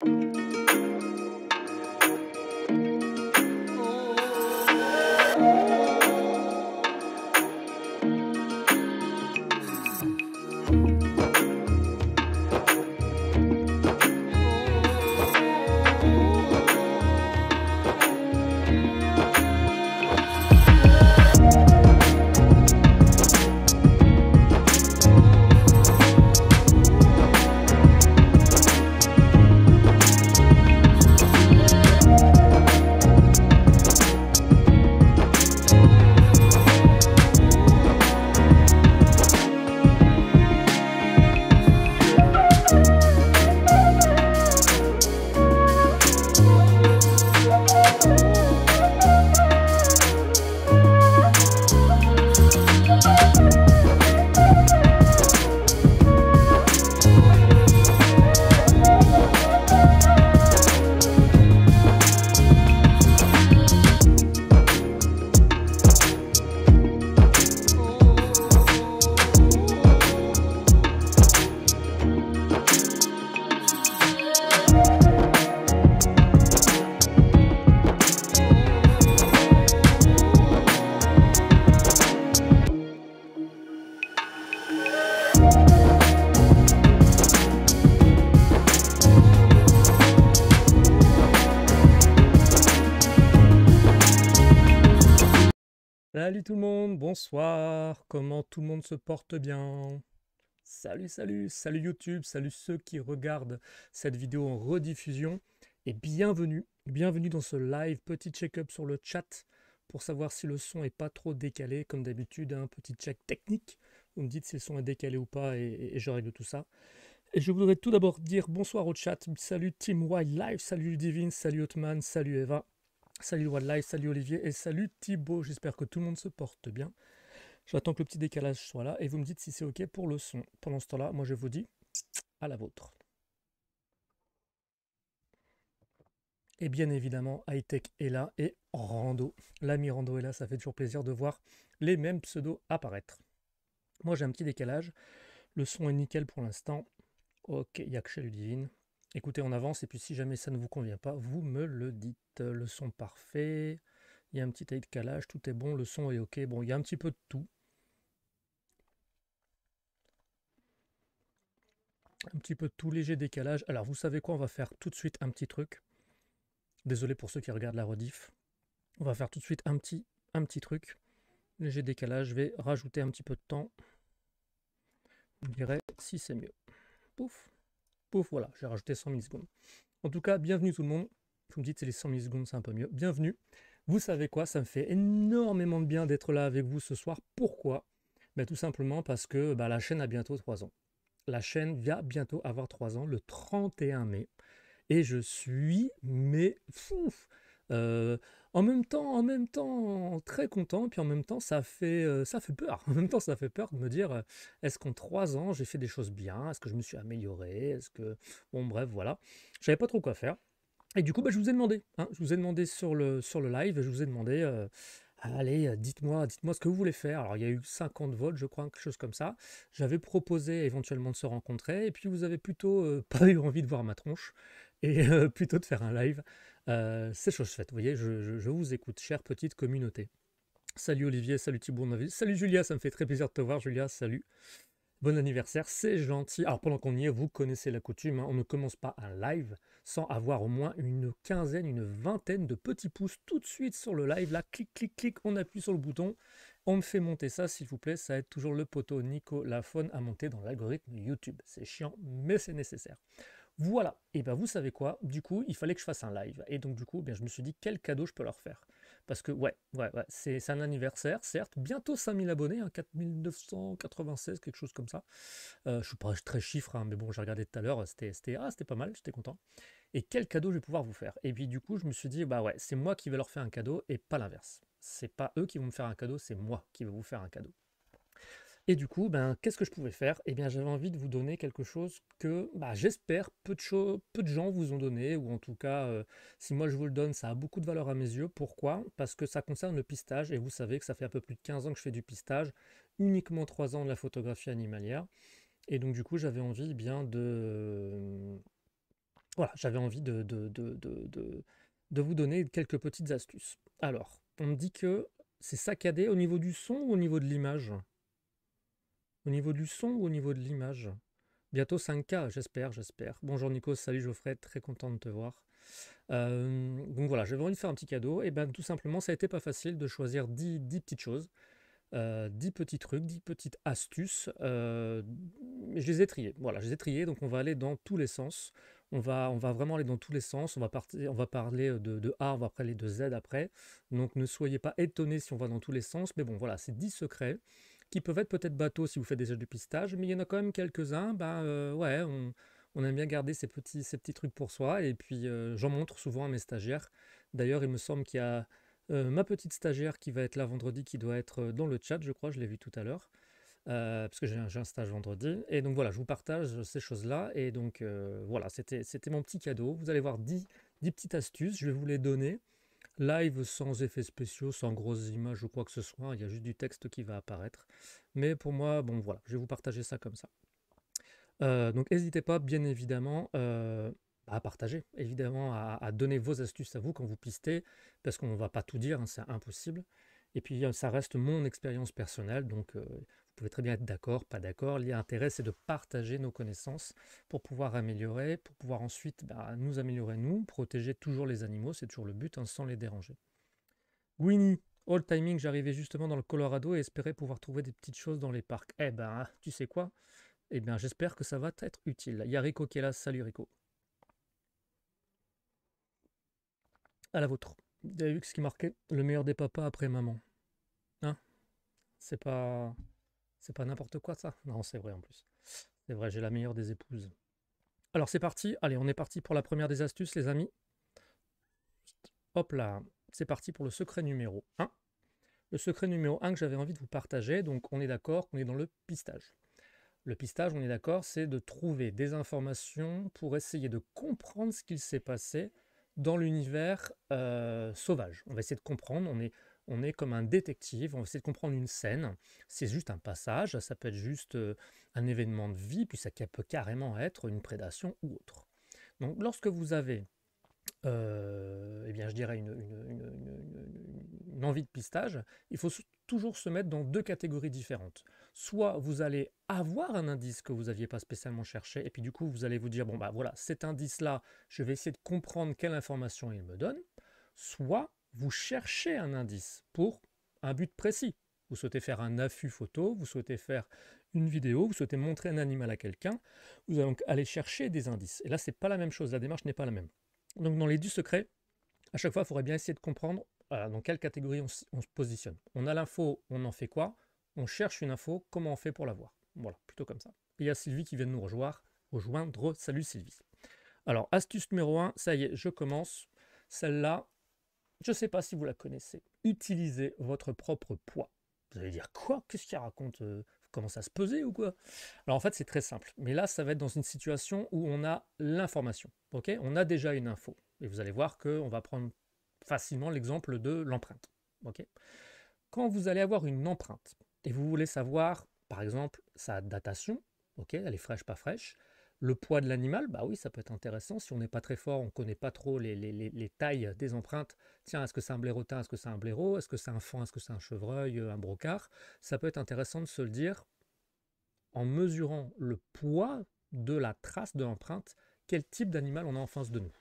thank you Bonsoir, comment tout le monde se porte bien Salut, salut, salut YouTube, salut ceux qui regardent cette vidéo en rediffusion et bienvenue, bienvenue dans ce live, petit check-up sur le chat pour savoir si le son est pas trop décalé comme d'habitude, un hein, petit check technique, vous me dites si le son est décalé ou pas et, je règle tout ça. Et je voudrais tout d'abord dire bonsoir au chat, salut Team Wildlife, salut Divine, salut Otman, salut Eva. Salut Wildlife, salut Olivier et salut Thibaut. J'espère que tout le monde se porte bien. J'attends que le petit décalage soit là et vous me dites si c'est OK pour le son. Pendant ce temps-là, moi je vous dis à la vôtre. Et bien évidemment, Hightech est là et Rando. L'ami Rando est là, ça fait toujours plaisir de voir les mêmes pseudos apparaître. Moi j'ai un petit décalage. Le son est nickel pour l'instant. Ok, il n'y a que écoutez on avance, et puis si jamais ça ne vous convient pas, vous me le dites. Le son parfait, il y a un petit taille calage, tout est bon, le son est ok. Bon, il y a un petit peu de tout. Un petit peu de tout, léger décalage. Alors, vous savez quoi On va faire tout de suite un petit truc. Désolé pour ceux qui regardent la rediff. On va faire tout de suite un petit, un petit truc. Léger décalage, je vais rajouter un petit peu de temps. On dirait si c'est mieux. Pouf Pouf, voilà, j'ai rajouté 100 secondes. En tout cas, bienvenue tout le monde. Vous me dites, c'est les 100 millisecondes, c'est un peu mieux. Bienvenue. Vous savez quoi, ça me fait énormément de bien d'être là avec vous ce soir. Pourquoi ben, Tout simplement parce que ben, la chaîne a bientôt 3 ans. La chaîne va bientôt avoir 3 ans, le 31 mai. Et je suis, mais fouf, en même temps, en même temps, très content, puis en même temps, ça fait, ça fait peur. En même temps, ça fait peur de me dire, est-ce qu'en trois ans, j'ai fait des choses bien Est-ce que je me suis amélioré Est-ce que, bon, bref, voilà. J'avais pas trop quoi faire. Et du coup, bah, je vous ai demandé. Hein, je vous ai demandé sur le, sur le live, je vous ai demandé. Allez, dites-moi, dites-moi ce que vous voulez faire. Alors, il y a eu 50 votes, je crois, quelque chose comme ça. J'avais proposé éventuellement de se rencontrer, et puis vous avez plutôt pas eu envie de voir ma tronche, et plutôt de faire un live. Euh, c'est chose faite, vous voyez, je, vous écoute, chère petite communauté. Salut Olivier, salut Thibault salut Julia, ça me fait très plaisir de te voir Julia, salut. Bon anniversaire, c'est gentil. Alors pendant qu'on y est, vous connaissez la coutume, hein, on ne commence pas un live sans avoir au moins une quinzaine, une vingtaine de petits pouces tout de suite sur le live. Là, clic, clic, clic, on appuie sur le bouton. On me fait monter ça, s'il vous plaît. Ça aide toujours le poteau Nico Lafone à monter dans l'algorithme YouTube. C'est chiant, mais c'est nécessaire. Voilà, et ben vous savez quoi, du coup il fallait que je fasse un live, et donc du coup eh bien je me suis dit quel cadeau je peux leur faire, parce que ouais, ouais, ouais c'est un anniversaire, certes, bientôt 5000 abonnés, 4996, hein, quelque chose comme ça, euh, je suis pas très chiffre, hein, mais bon j'ai regardé tout à l'heure, ah, c'était pas mal, j'étais content, et quel cadeau je vais pouvoir vous faire, et puis du coup je me suis dit bah ouais, c'est moi qui vais leur faire un cadeau, et pas l'inverse, c'est pas eux qui vont me faire un cadeau, c'est moi qui vais vous faire un cadeau. Et du coup, ben, qu'est-ce que je pouvais faire Eh bien, j'avais envie de vous donner quelque chose que, bah, j'espère, peu de, peu de gens vous ont donné, ou en tout cas, si moi je vous le donne, ça a beaucoup de valeur à mes yeux. Pourquoi Parce que ça concerne le pistage, et vous savez que ça fait un peu plus de 15 ans que je fais du pistage, uniquement 3 ans de la photographie animalière. Et donc, du coup, j'avais envie eh bien de... Mmh, voilà, j'avais envie de, de, de, de vous donner quelques petites astuces. Alors, on me dit que c'est saccadé au niveau du son ou au niveau de l'image au niveau du son ou au niveau de l'image Bientôt 5K, j'espère, j'espère. Bonjour Nico, salut Geoffrey, très content de te voir. Euh, donc voilà, j'avais envie de faire un petit cadeau. Et eh ben tout simplement, ça a été pas facile de choisir 10, petites choses, 10 euh, petits trucs, 10 petites astuces. Euh, mais je les ai triées, Voilà, je les ai triées. donc on va aller dans tous les sens. On va, on va vraiment aller dans tous les sens. On va, on va parler de, de A, on va parler de Z après. Donc ne soyez pas étonnés si on va dans tous les sens. Mais bon, voilà, c'est 10 secrets qui peuvent être peut-être bateaux si vous faites des jeux de pistage, mais il y en a quand même quelques-uns, ben euh, ouais, on, on, aime bien garder ces petits, ces petits trucs pour soi, et puis euh, j'en montre souvent à mes stagiaires. D'ailleurs, il me semble qu'il y a euh, ma petite stagiaire qui va être là vendredi, qui doit être dans le chat, je crois, je l'ai vu tout à l'heure. parce que j'ai un, stage vendredi. Et donc voilà, je vous partage ces choses-là. Et donc voilà, c'était mon petit cadeau. Vous allez voir 10, 10, petites astuces, je vais vous les donner. Live sans effets spéciaux, sans grosses images ou quoi que ce soit, il y a juste du texte qui va apparaître. Mais pour moi, bon voilà, je vais vous partager ça comme ça. Euh, donc n'hésitez pas, bien évidemment, euh, à partager, évidemment, à, donner vos astuces à vous quand vous pistez, parce qu'on ne va pas tout dire, hein, c'est impossible. Et puis euh, ça reste mon expérience personnelle, donc euh, vous pouvez très bien être d'accord, pas d'accord. L'intérêt c'est de partager nos connaissances pour pouvoir améliorer, pour pouvoir ensuite bah, nous améliorer nous, protéger toujours les animaux, c'est toujours le but, hein, sans les déranger. Winnie, all timing, j'arrivais justement dans le Colorado et espérais pouvoir trouver des petites choses dans les parcs. Eh ben, tu sais quoi Eh bien, j'espère que ça va être utile. Il y Rico qui est là, salut Rico. À la vôtre. Il y a ce qui marquait le meilleur des papas après maman. C'est pas, c'est pas n'importe quoi ça. Non, c'est vrai en plus. C'est vrai, j'ai la meilleure des épouses. Alors c'est parti. Allez, on est parti pour la première des astuces, les amis. Hop là, c'est parti pour le secret numéro 1. Le secret numéro 1 que j'avais envie de vous partager, donc on est d'accord qu'on est dans le pistage. Le pistage, on est d'accord, c'est de trouver des informations pour essayer de comprendre ce qu'il s'est passé dans l'univers euh, sauvage. On va essayer de comprendre, on est on est comme un détective, on essaie de comprendre une scène. C'est juste un passage, ça peut être juste euh, un événement de vie, puis ça peut carrément être une prédation ou autre. Donc lorsque vous avez, euh, eh bien, je dirais, une, envie de pistage, il faut toujours se mettre dans deux catégories différentes. Soit vous allez avoir un indice que vous n'aviez pas spécialement cherché, et puis du coup vous allez vous dire, bon bah voilà, cet indice-là, je vais essayer de comprendre quelle information il me donne. Soit vous cherchez un indice pour un but précis. Vous souhaitez faire un affût photo, vous souhaitez faire une vidéo, vous souhaitez montrer un animal à quelqu'un, vous allez donc aller chercher des indices. Et là, c'est pas la même chose, la démarche n'est pas la même. Donc dans les 10 secrets, à chaque fois, il faudrait bien essayer de comprendre dans quelle catégorie on, se positionne. On a l'info, on en fait quoi On cherche une info, comment on fait pour l'avoir Voilà, plutôt comme ça. il y a Sylvie qui vient de nous rejoindre. rejoindre. Salut Sylvie. Alors, astuce numéro 1, ça y est, je commence. Celle-là, je ne sais pas si vous la connaissez. Utilisez votre propre poids. Vous allez dire quoi Qu'est-ce qu'il raconte euh, Comment ça se peser ou quoi Alors en fait, c'est très simple. Mais là, ça va être dans une situation où on a l'information. On a déjà une info. Et vous allez voir qu'on va prendre facilement l'exemple de l'empreinte. Quand vous allez avoir une empreinte et vous voulez savoir, par exemple, sa datation, ok, elle est fraîche, pas fraîche, le poids de l'animal, bah oui, ça peut être intéressant. Si on n'est pas très fort, on ne connaît pas trop les, tailles des empreintes. Tiens, est-ce que c'est un blaireautin, est-ce que c'est un blaireau, est-ce que c'est un foin est-ce que c'est un chevreuil, euh, un brocard Ça peut être intéressant de se le dire en mesurant le poids de la trace de l'empreinte, quel type d'animal on a en face de nous.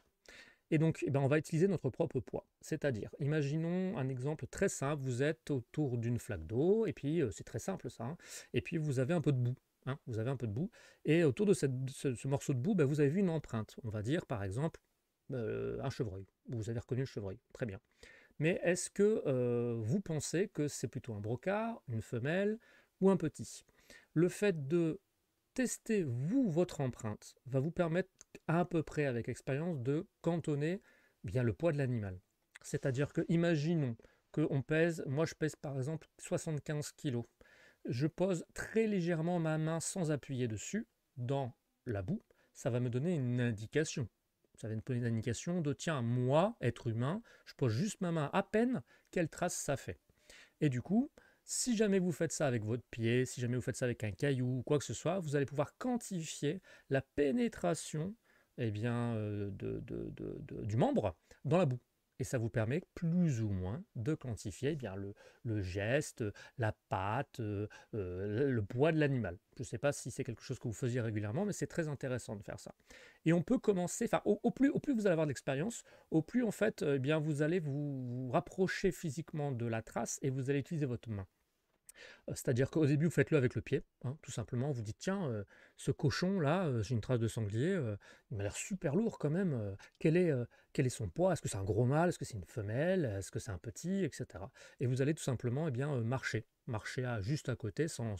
Et donc, eh ben, on va utiliser notre propre poids. C'est-à-dire, imaginons un exemple très simple, vous êtes autour d'une flaque d'eau, et puis euh, c'est très simple ça, hein. et puis vous avez un peu de boue. Hein, vous avez un peu de boue. Et autour de ce, morceau de boue, bah, vous avez vu une empreinte. On va dire, par exemple, euh, un chevreuil. Vous avez reconnu le chevreuil. Très bien. Mais est-ce que euh, vous pensez que c'est plutôt un brocard, une femelle ou un petit Le fait de tester, vous, votre empreinte, va vous permettre à peu près, avec expérience, de cantonner bien le poids de l'animal. C'est-à-dire que, imaginons que on pèse, moi je pèse par exemple 75 kg je pose très légèrement ma main sans appuyer dessus dans la boue, ça va me donner une indication. Ça va me donner une indication de tiens, moi, être humain, je pose juste ma main à peine, quelle trace ça fait. Et du coup, si jamais vous faites ça avec votre pied, si jamais vous faites ça avec un caillou ou quoi que ce soit, vous allez pouvoir quantifier la pénétration eh bien, euh, de, du membre dans la boue. Et ça vous permet plus ou moins de quantifier eh le, geste, la patte, euh, le poids de l'animal. Je ne sais pas si c'est quelque chose que vous faisiez régulièrement, mais c'est très intéressant de faire ça. Et on peut commencer, enfin, au, plus, au plus vous allez avoir d'expérience, au plus en fait, euh, eh bien, vous allez vous rapprocher physiquement de la trace et vous allez utiliser votre main. Euh, c'est-à-dire qu'au début, vous faites-le avec le pied, hein, tout simplement. Vous dites, tiens, euh, ce cochon-là, euh, j'ai une trace de sanglier, il m'a l'air super lourd quand même. quel, est, son poids Est-ce que c'est un gros mâle Est-ce que c'est une femelle Est-ce que c'est un petit Etc. Et vous allez tout simplement eh bien, marcher marcher à, juste à côté sans,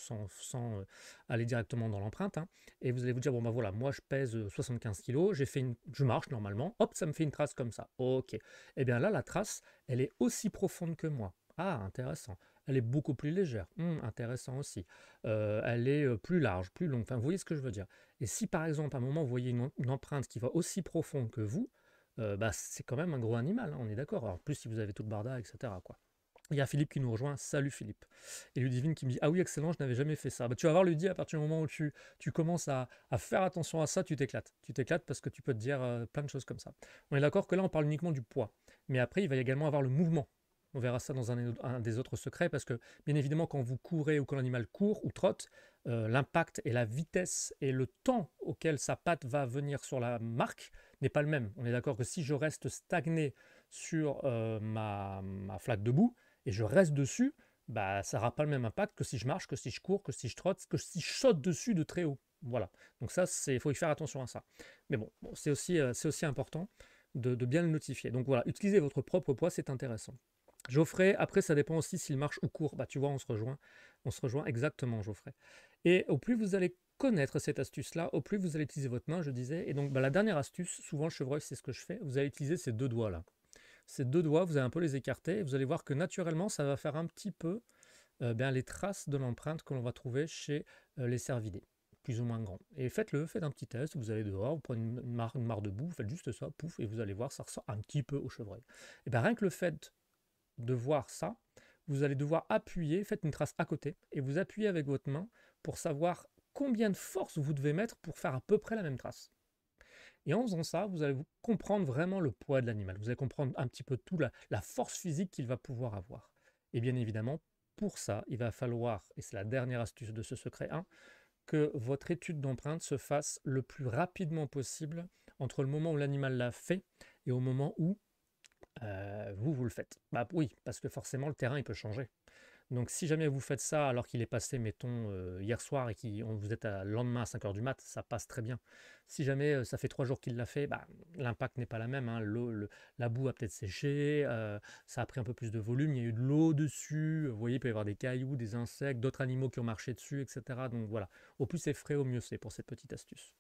aller directement dans l'empreinte. Hein. Et vous allez vous dire, bon bah voilà, moi je pèse 75 kg, je marche normalement, hop, ça me fait une trace comme ça. Ok. Et eh bien là, la trace, elle est aussi profonde que moi. Ah, intéressant. Elle est beaucoup plus légère. Mmh, intéressant aussi. Euh, elle est euh, plus large, plus longue. Enfin, vous voyez ce que je veux dire. Et si par exemple, à un moment, vous voyez une, empreinte qui va aussi profonde que vous, euh, bah, c'est quand même un gros animal, hein, on est d'accord. En plus, si vous avez tout le barda, etc. Quoi. Il y a Philippe qui nous rejoint. Salut Philippe. Et Ludivine qui me dit Ah oui, excellent, je n'avais jamais fait ça. Bah, tu vas voir, Ludivine, à partir du moment où tu, tu commences à, faire attention à ça, tu t'éclates. Tu t'éclates parce que tu peux te dire plein de choses comme ça. On est d'accord que là, on parle uniquement du poids. Mais après, il va également avoir le mouvement. On verra ça dans un, des autres secrets parce que, bien évidemment, quand vous courez ou quand l'animal court ou trotte, euh, l'impact et la vitesse et le temps auquel sa patte va venir sur la marque n'est pas le même. On est d'accord que si je reste stagné sur euh, ma, flaque de boue et je reste dessus, bah, ça n'aura pas le même impact que si je marche, que si je cours, que si je trotte, que si je saute dessus de très haut. Voilà. Donc ça, il faut y faire attention à ça. Mais bon, euh, c'est aussi, important de, de bien le notifier. Donc voilà, utiliser votre propre poids, c'est intéressant. Geoffrey, après, ça dépend aussi s'il marche ou court. Bah, tu vois, on se rejoint. On se rejoint exactement, Geoffrey. Et au plus vous allez connaître cette astuce-là, au plus vous allez utiliser votre main, je disais. Et donc, bah, la dernière astuce, souvent le chevreuil, c'est ce que je fais, vous allez utiliser ces deux doigts-là. Ces deux doigts, vous allez un peu les écarter, vous allez voir que naturellement, ça va faire un petit peu euh, bien, les traces de l'empreinte que l'on va trouver chez euh, les cervidés, plus ou moins grands. Et faites-le, faites un petit test, vous allez dehors, vous prenez une mare, de boue, faites juste ça, pouf, et vous allez voir, ça ressort un petit peu au chevreuil. Et bien, rien que le fait de voir ça, vous allez devoir appuyer, faites une trace à côté, et vous appuyez avec votre main pour savoir combien de force vous devez mettre pour faire à peu près la même trace. Et en faisant ça, vous allez comprendre vraiment le poids de l'animal, vous allez comprendre un petit peu tout la, force physique qu'il va pouvoir avoir. Et bien évidemment, pour ça, il va falloir, et c'est la dernière astuce de ce secret 1, que votre étude d'empreinte se fasse le plus rapidement possible entre le moment où l'animal l'a fait et au moment où euh, vous, vous le faites. Bah oui, parce que forcément, le terrain, il peut changer. Donc si jamais vous faites ça alors qu'il est passé, mettons, euh, hier soir et qu'on vous êtes à, lendemain à 5h du mat, ça passe très bien. Si jamais euh, ça fait 3 jours qu'il l'a fait, bah, l'impact n'est pas la même. Hein. la boue a peut-être séché, ça a pris un peu plus de volume, il y a eu de l'eau dessus, vous voyez, il peut y avoir des cailloux, des insectes, d'autres animaux qui ont marché dessus, etc. Donc voilà, au plus c'est frais, au mieux c'est pour cette petite astuce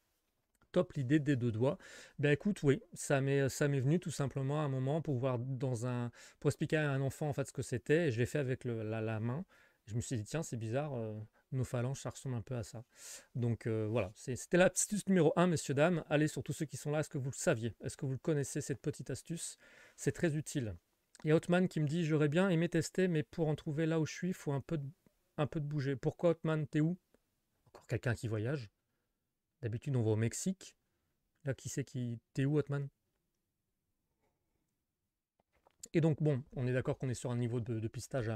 top l'idée des deux doigts. Ben écoute, oui, ça m'est venu tout simplement à un moment pour voir dans un pour expliquer à un enfant en fait ce que c'était je l'ai fait avec la, main. Je me suis dit tiens, c'est bizarre euh, nos phalanges, ça ressemble un peu à ça. Donc euh, voilà, c'était l'astuce numéro un messieurs, dames. Allez, sur tous ceux qui sont là, est-ce que vous le saviez Est-ce que vous connaissez, cette petite astuce C'est très utile. et y a qui me dit J'aurais bien aimé tester, mais pour en trouver là où je suis, faut un peu, de, un peu de bouger. Pourquoi Otman, T'es où Encore quelqu'un qui voyage D'habitude, on va au Mexique. Là, qui c'est qui. T'es où, Hotman Et donc, bon, on est d'accord qu'on est sur un niveau de, pistage euh,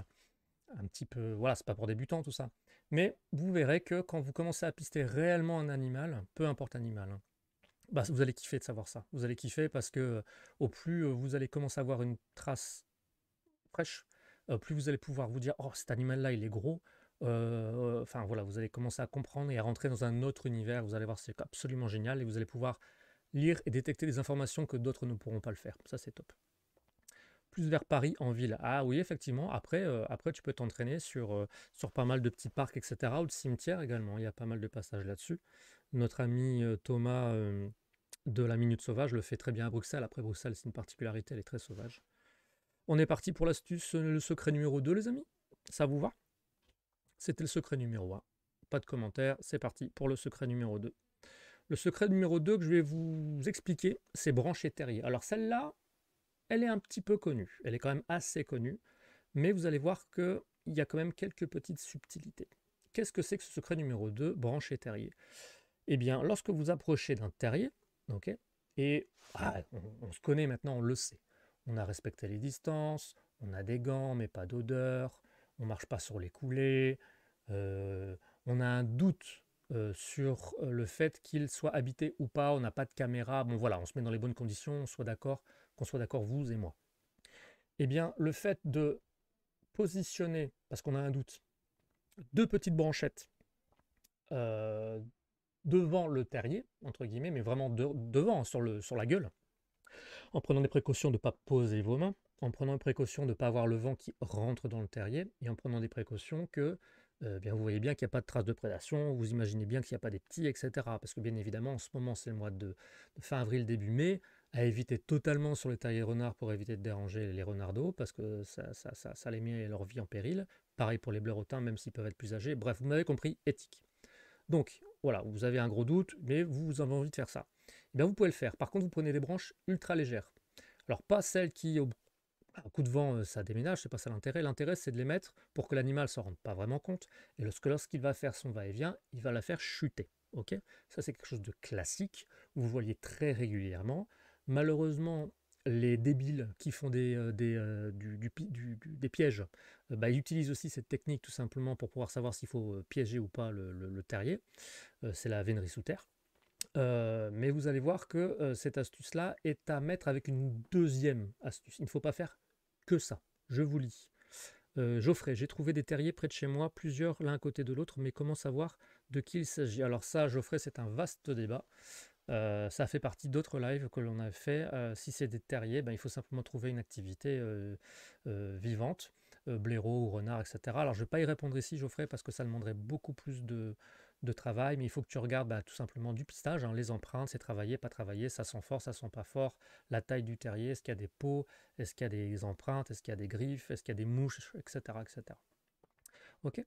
un petit peu. Voilà, c'est pas pour débutants, tout ça. Mais vous verrez que quand vous commencez à pister réellement un animal, peu importe animal, hein, bah, vous allez kiffer de savoir ça. Vous allez kiffer parce que euh, au plus euh, vous allez commencer à avoir une trace fraîche, plus vous allez pouvoir vous dire Oh, cet animal-là, il est gros. Euh, euh, enfin voilà, vous allez commencer à comprendre et à rentrer dans un autre univers. Vous allez voir, c'est absolument génial et vous allez pouvoir lire et détecter des informations que d'autres ne pourront pas le faire. Ça, c'est top. Plus vers Paris en ville. Ah oui, effectivement. Après, euh, après tu peux t'entraîner sur, sur pas mal de petits parcs, etc. Ou de cimetière également. Il y a pas mal de passages là-dessus. Notre ami Thomas de la Minute Sauvage le fait très bien à Bruxelles. Après, Bruxelles, c'est une particularité, elle est très sauvage. On est parti pour l'astuce, le secret numéro 2, les amis. Ça vous va c'était le secret numéro 1. Pas de commentaires, c'est parti pour le secret numéro 2. Le secret numéro 2 que je vais vous expliquer, c'est brancher terrier. Alors celle-là, elle est un petit peu connue, elle est quand même assez connue, mais vous allez voir qu'il y a quand même quelques petites subtilités. Qu'est-ce que c'est que ce secret numéro 2, brancher terrier Eh bien, lorsque vous approchez d'un terrier, ok, et ah, on se connaît maintenant, on le sait. On a respecté les distances, on a des gants, mais pas d'odeur on ne marche pas sur les coulées, euh, on a un doute euh, sur euh, le fait qu'il soit habité ou pas, on n'a pas de caméra, bon voilà, on se met dans les bonnes conditions, soit d'accord, qu'on soit d'accord vous et moi. Eh bien, le fait de positionner, parce qu'on a un doute, deux petites branchettes devant le terrier, entre guillemets, mais vraiment devant, hein, sur, le, sur la gueule, en prenant des précautions de ne pas poser vos mains, en prenant précaution de ne pas avoir le vent qui rentre dans le terrier et en prenant des précautions que euh, bien, vous voyez bien qu'il n'y a pas de traces de prédation, vous imaginez bien qu'il n'y a pas des petits, etc. Parce que bien évidemment, en ce moment, c'est le mois de, fin avril, début mai, à éviter totalement sur les terrier renards pour éviter de déranger les renardos, parce que ça, ça, ça, les met leur vie en péril. Pareil pour les bleurotins, même s'ils peuvent être plus âgés. Bref, vous m'avez compris, éthique. Donc voilà, vous avez un gros doute, mais vous avez envie de faire ça. Et eh bien, vous pouvez le faire. Par contre, vous prenez des branches ultra légères. Alors pas celles qui un coup de vent, euh, ça déménage, c'est pas ça l'intérêt. L'intérêt, c'est de les mettre pour que l'animal ne s'en rende pas vraiment compte. Et lorsque lorsqu'il va faire son va-et-vient, il va la faire chuter. ça, c'est quelque chose de classique. Vous voyez très régulièrement. Malheureusement, les débiles qui font des, euh, euh, des, pièges, bah, ils utilisent aussi cette technique tout simplement pour pouvoir savoir s'il faut piéger ou pas le, terrier. c'est la vénerie sous terre. Euh, mais vous allez voir que euh, cette astuce-là est à mettre avec une deuxième astuce. Il ne faut pas faire que ça. Je vous lis. Euh, Geoffrey, j'ai trouvé des terriers près de chez moi, plusieurs l'un côté de l'autre, mais comment savoir de qui il s'agit Alors ça, Geoffrey, c'est un vaste débat. ça fait partie d'autres lives que l'on a fait. si c'est des terriers, ben, il faut simplement trouver une activité vivante, blaireau ou renard, etc. Alors je ne vais pas y répondre ici, Geoffrey, parce que ça demanderait beaucoup plus de, de travail, mais il faut que tu regardes bah, tout simplement du pistage, hein, les empreintes, c'est travailler pas travailler ça sent fort, ça sent pas fort, la taille du terrier, est-ce qu'il y a des peaux, est-ce qu'il y a des empreintes, est-ce qu'il y a des griffes, est-ce qu'il y a des mouches, etc. etc. Ok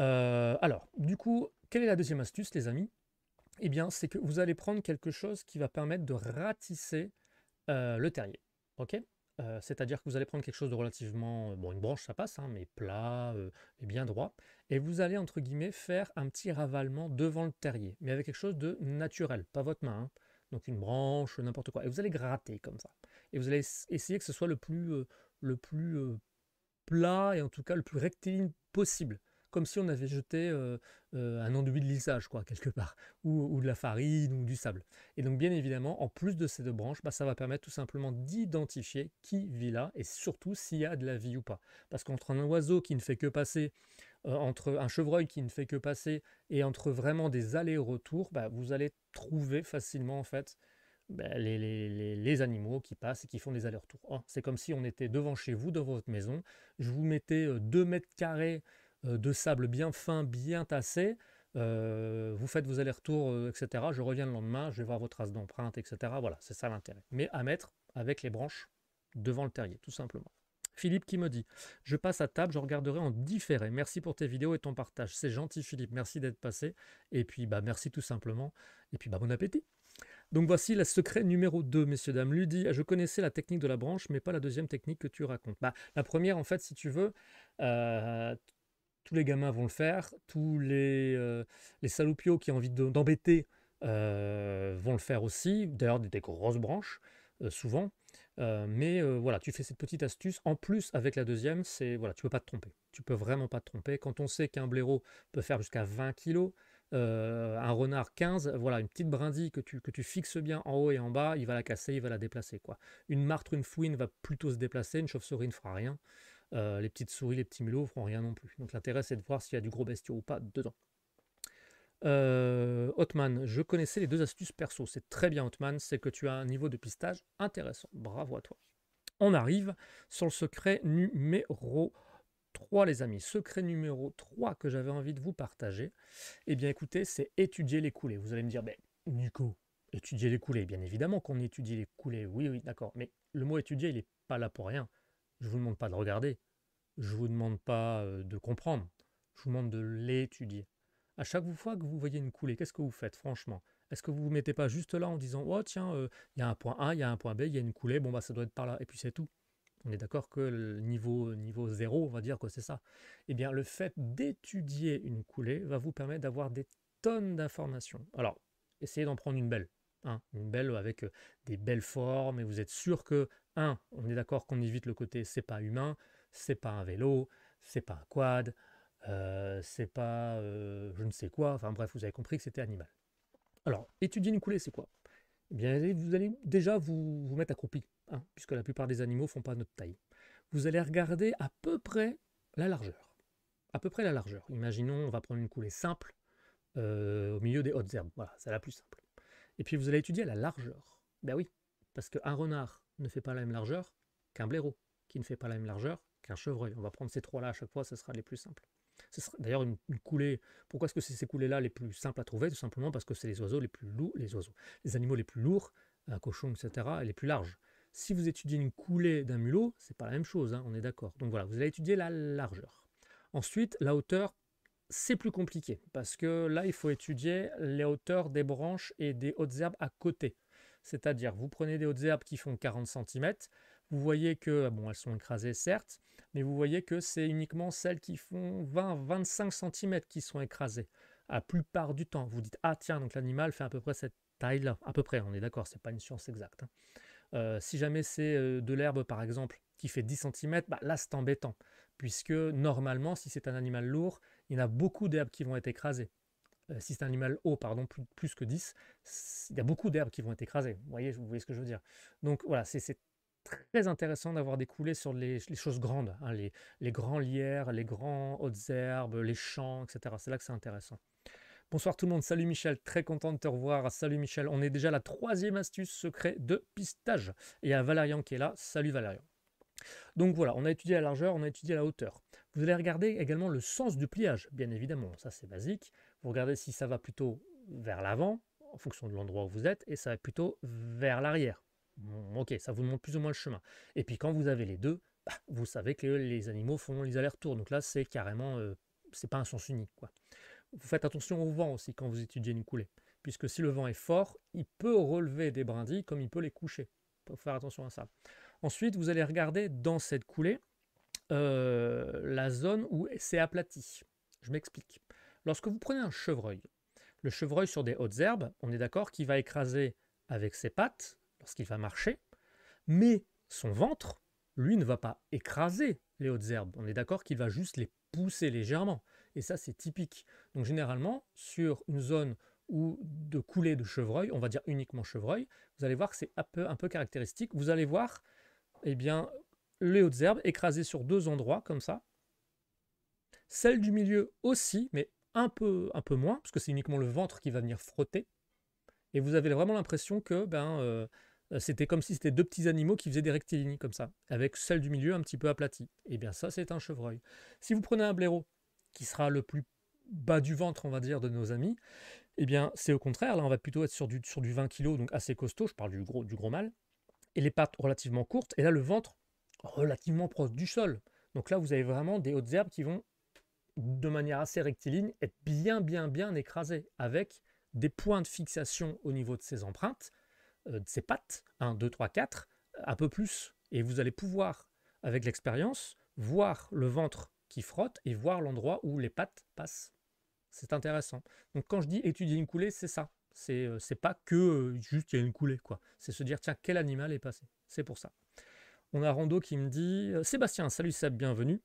euh, Alors, du coup, quelle est la deuxième astuce, les amis Eh bien, c'est que vous allez prendre quelque chose qui va permettre de ratisser euh, le terrier. Ok euh, c'est-à-dire que vous allez prendre quelque chose de relativement, euh, bon une branche ça passe, hein, mais plat euh, et bien droit, et vous allez entre guillemets faire un petit ravalement devant le terrier, mais avec quelque chose de naturel, pas votre main, hein. donc une branche, n'importe quoi, et vous allez gratter comme ça, et vous allez essayer que ce soit le plus, le plus plat et en tout cas le plus rectiligne possible comme si on avait jeté un enduit de lissage, quoi, quelque part, ou, de la farine ou du sable. Et donc, bien évidemment, en plus de ces deux branches, bah, ça va permettre tout simplement d'identifier qui vit là et surtout s'il y a de la vie ou pas. Parce qu'entre un oiseau qui ne fait que passer, entre un chevreuil qui ne fait que passer et entre vraiment des allers-retours, bah, vous allez trouver facilement en fait bah, les, animaux qui passent et qui font des allers-retours. c'est comme si on était devant chez vous, dans votre maison. Je vous mettais 2 mètres carrés euh, de sable bien fin, bien tassé. Euh, vous faites vos allers-retours, euh, etc. Je reviens le lendemain, je vais voir vos traces d'empreintes, etc. Voilà, c'est ça l'intérêt. Mais à mettre avec les branches devant le terrier, tout simplement. Philippe qui me dit Je passe à table, je regarderai en différé. Merci pour tes vidéos et ton partage. C'est gentil, Philippe. Merci d'être passé. Et puis, bah, merci tout simplement. Et puis, bah, bon appétit. Donc, voici le secret numéro 2, messieurs, dames. Ludie, je connaissais la technique de la branche, mais pas la deuxième technique que tu racontes. Bah, la première, en fait, si tu veux, tous les gamins vont le faire, tous les, euh, les qui ont envie d'embêter euh, vont le faire aussi, d'ailleurs des, grosses branches euh, souvent. mais voilà, tu fais cette petite astuce. En plus, avec la deuxième, c'est voilà, tu peux pas te tromper. Tu peux vraiment pas te tromper. Quand on sait qu'un blaireau peut faire jusqu'à 20 kg, un renard 15, voilà, une petite brindille que tu, que tu fixes bien en haut et en bas, il va la casser, il va la déplacer. quoi. Une martre, une fouine va plutôt se déplacer, une chauve-souris ne fera rien. Euh, les petites souris, les petits mulots feront rien non plus. Donc l'intérêt, c'est de voir s'il y a du gros bestiaux ou pas dedans. Hotman, euh, je connaissais les deux astuces perso. C'est très bien, Hotman. C'est que tu as un niveau de pistage intéressant. Bravo à toi. On arrive sur le secret numéro 3, les amis. Secret numéro 3 que j'avais envie de vous partager. Eh bien, écoutez, c'est étudier les coulées. Vous allez me dire, ben, Nico, étudier les coulées. Bien évidemment qu'on étudie les coulées. Oui, oui, d'accord. Mais le mot étudier, il n'est pas là pour rien. Je vous demande pas de regarder, je vous demande pas euh, de comprendre, je vous demande de l'étudier. À chaque fois que vous voyez une coulée, qu'est-ce que vous faites franchement Est-ce que vous vous mettez pas juste là en disant oh tiens, euh, il y a un point A, il y a un point B, il y a une coulée, bon bah ça doit être par là et puis c'est tout. On est d'accord que le niveau euh, niveau zéro, on va dire que c'est ça. Eh bien le fait d'étudier une coulée va vous permettre d'avoir des tonnes d'informations. Alors essayez d'en prendre une belle une belle avec euh, des belles formes, et vous êtes sûr que, un, on est d'accord qu'on évite le côté c'est pas humain, c'est pas un vélo, c'est pas un quad, euh, c'est pas euh, je ne sais quoi, enfin bref, vous avez compris que c'était animal. Alors, étudier une coulée, c'est quoi Eh bien, vous allez déjà vous, mettre accroupi, hein, puisque la plupart des animaux font pas notre taille. Vous allez regarder à peu près la largeur. À peu près la largeur. Imaginons, on va prendre une coulée simple, au milieu des hautes herbes. Voilà, c'est la plus simple. Et puis vous allez étudier la largeur. Ben oui, parce qu'un renard ne fait pas la même largeur qu'un blaireau, qui ne fait pas la même largeur qu'un chevreuil. On va prendre ces trois-là à chaque fois, ce sera les plus simples. Ce sera d'ailleurs une, coulée. Pourquoi est-ce que c'est ces coulées-là les plus simples à trouver Tout simplement parce que c'est les oiseaux les plus lourds, les oiseaux, les animaux les plus lourds, un cochon, etc., et les plus larges. Si vous étudiez une coulée d'un mulot, c'est pas la même chose, hein, on est d'accord. Donc voilà, vous allez étudier la largeur. Ensuite, la hauteur c'est plus compliqué parce que là, il faut étudier les hauteurs des branches et des hautes herbes à côté. C'est-à-dire, vous prenez des hautes herbes qui font 40 cm, vous voyez que, ah bon, elles sont écrasées certes, mais vous voyez que c'est uniquement celles qui font 20-25 cm qui sont écrasées. À plupart du temps, vous dites, ah tiens, donc l'animal fait à peu près cette taille-là. À peu près, on est d'accord, c'est pas une science exacte. Hein. Euh, si jamais c'est euh, de l'herbe, par exemple, qui fait 10 cm, bah, là c'est embêtant, puisque normalement, si c'est un animal lourd, il y en a beaucoup d'herbes qui vont être écrasées. Euh, si c'est un animal haut, pardon, plus, que 10, il y a beaucoup d'herbes qui vont être écrasées. Vous voyez, ce que je veux dire. Donc voilà, c'est très intéressant d'avoir découlé sur les, choses grandes, hein, les, grands lierres, les grands hautes herbes, les champs, etc. C'est là que c'est intéressant. Bonsoir tout le monde, salut Michel, très content de te revoir. Salut Michel, on est déjà à la troisième astuce secret de pistage. Et à Valerian qui est là, salut Valérian. Donc voilà, on a étudié la largeur, on a étudié la hauteur. Vous allez regarder également le sens du pliage, bien évidemment, ça c'est basique. Vous regardez si ça va plutôt vers l'avant, en fonction de l'endroit où vous êtes, et ça va plutôt vers l'arrière. ok, ça vous montre plus ou moins le chemin. Et puis quand vous avez les deux, bah, vous savez que les animaux font les allers-retours. Donc là, c'est carrément, euh, c'est pas un sens unique. Vous faites attention au vent aussi quand vous étudiez une coulée, puisque si le vent est fort, il peut relever des brindilles comme il peut les coucher. Il faut faire attention à ça. Ensuite, vous allez regarder dans cette coulée euh, la zone où c'est aplati. Je m'explique. Lorsque vous prenez un chevreuil, le chevreuil sur des hautes herbes, on est d'accord qu'il va écraser avec ses pattes lorsqu'il va marcher, mais son ventre, lui, ne va pas écraser les hautes herbes. On est d'accord qu'il va juste les pousser légèrement. Et ça, c'est typique. Donc généralement, sur une zone ou de coulée de chevreuil, on va dire uniquement chevreuil, vous allez voir que c'est un peu, un peu caractéristique. Vous allez voir eh bien, les hautes herbes écrasées sur deux endroits, comme ça. Celle du milieu aussi, mais un peu, un peu moins, parce que c'est uniquement le ventre qui va venir frotter. Et vous avez vraiment l'impression que ben, euh, c'était comme si c'était deux petits animaux qui faisaient des rectilignes, comme ça, avec celle du milieu un petit peu aplatie. Et eh bien ça, c'est un chevreuil. Si vous prenez un blaireau, qui sera le plus bas du ventre, on va dire, de nos amis, eh bien, c'est au contraire, là, on va plutôt être sur du, sur du 20 kg, donc assez costaud, je parle du gros, du gros mâle, et les pattes relativement courtes, et là le ventre relativement proche du sol. Donc là, vous avez vraiment des hautes herbes qui vont, de manière assez rectiligne, être bien, bien, bien écrasées, avec des points de fixation au niveau de ces empreintes, euh, de ses pattes, 1, 2, 3, 4, un peu plus. Et vous allez pouvoir, avec l'expérience, voir le ventre qui frotte et voir l'endroit où les pattes passent. C'est intéressant. Donc quand je dis étudier une coulée, c'est ça. C'est pas que juste il y a une coulée quoi. C'est se dire tiens quel animal est passé. C'est pour ça. On a Rando qui me dit Sébastien, salut Seb, bienvenue.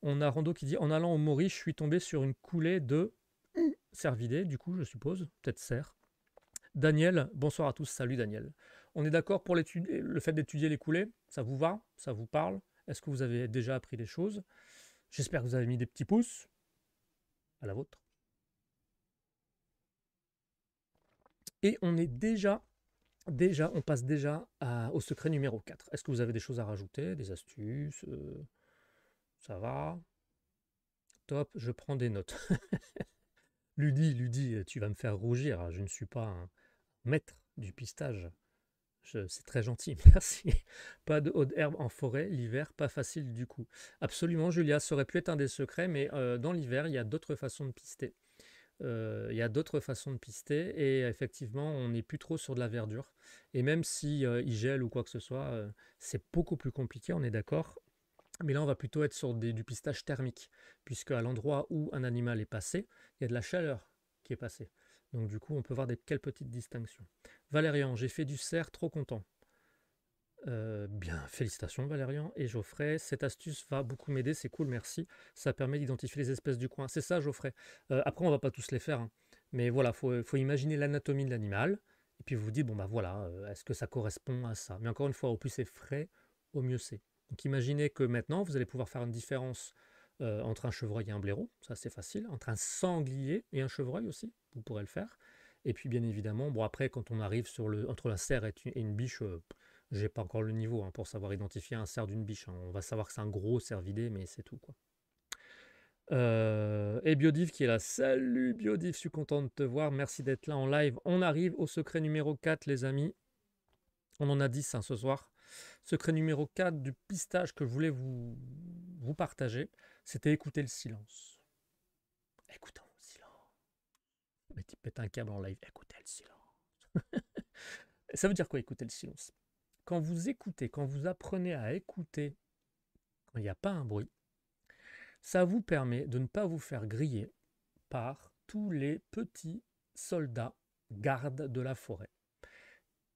On a Rando qui dit En allant au Maurice, je suis tombé sur une coulée de cervidés, du coup, je suppose, peut-être cerf. Daniel, bonsoir à tous, salut Daniel. On est d'accord pour le fait d'étudier les coulées Ça vous va Ça vous parle Est-ce que vous avez déjà appris des choses J'espère que vous avez mis des petits pouces à la vôtre. Et on est déjà, déjà, on passe déjà au secret numéro 4. Est-ce que vous avez des choses à rajouter, des astuces euh, Ça va Top, je prends des notes. Ludy, Ludi, tu vas me faire rougir. Hein, je ne suis pas un maître du pistage. C'est très gentil, merci. Pas de haute herbe en forêt, l'hiver, pas facile du coup. Absolument, Julia, ça aurait pu être un des secrets, mais euh, dans l'hiver, il y a d'autres façons de pister. Euh, il y a d'autres façons de pister et effectivement on n'est plus trop sur de la verdure et même si euh, il gèle ou quoi que ce soit euh, c'est beaucoup plus compliqué on est d'accord mais là on va plutôt être sur du pistage thermique puisque à l'endroit où un animal est passé il y a de la chaleur qui est passée donc du coup on peut voir des, quelles petites distinctions Valérian j'ai fait du cerf trop content euh, bien, félicitations Valérian et Geoffrey. Cette astuce va beaucoup m'aider, c'est cool, merci. Ça permet d'identifier les espèces du coin. C'est ça, Geoffrey. Euh, après, on ne va pas tous les faire, hein. mais voilà, il faut imaginer l'anatomie de l'animal. Et puis vous vous dites, bon bah voilà, euh, est-ce que ça correspond à ça Mais encore une fois, au plus c'est frais, au mieux c'est. Donc imaginez que maintenant, vous allez pouvoir faire une différence entre un chevreuil et un blaireau, ça c'est facile, entre un sanglier et un chevreuil aussi, vous pourrez le faire. Et puis bien évidemment, bon après, quand on arrive sur le, entre la serre et une biche, j'ai pas encore le niveau hein, pour savoir identifier un cerf d'une biche. Hein. On va savoir que c'est un gros cerf vidé, mais c'est tout quoi. Euh, et Biodiv qui est là. Salut Biodiv, je suis content de te voir. Merci d'être là en live. On arrive au secret numéro 4, les amis. On en a 10 hein, ce soir. Secret numéro 4 du pistage que je voulais vous, vous partager, c'était écouter le silence. Écoutons le silence. Mais tu pètes un câble en live. Écoutez le silence. Ça veut dire quoi écouter le silence quand vous écoutez, quand vous apprenez à écouter, quand il n'y a pas un bruit, ça vous permet de ne pas vous faire griller par tous les petits soldats gardes de la forêt.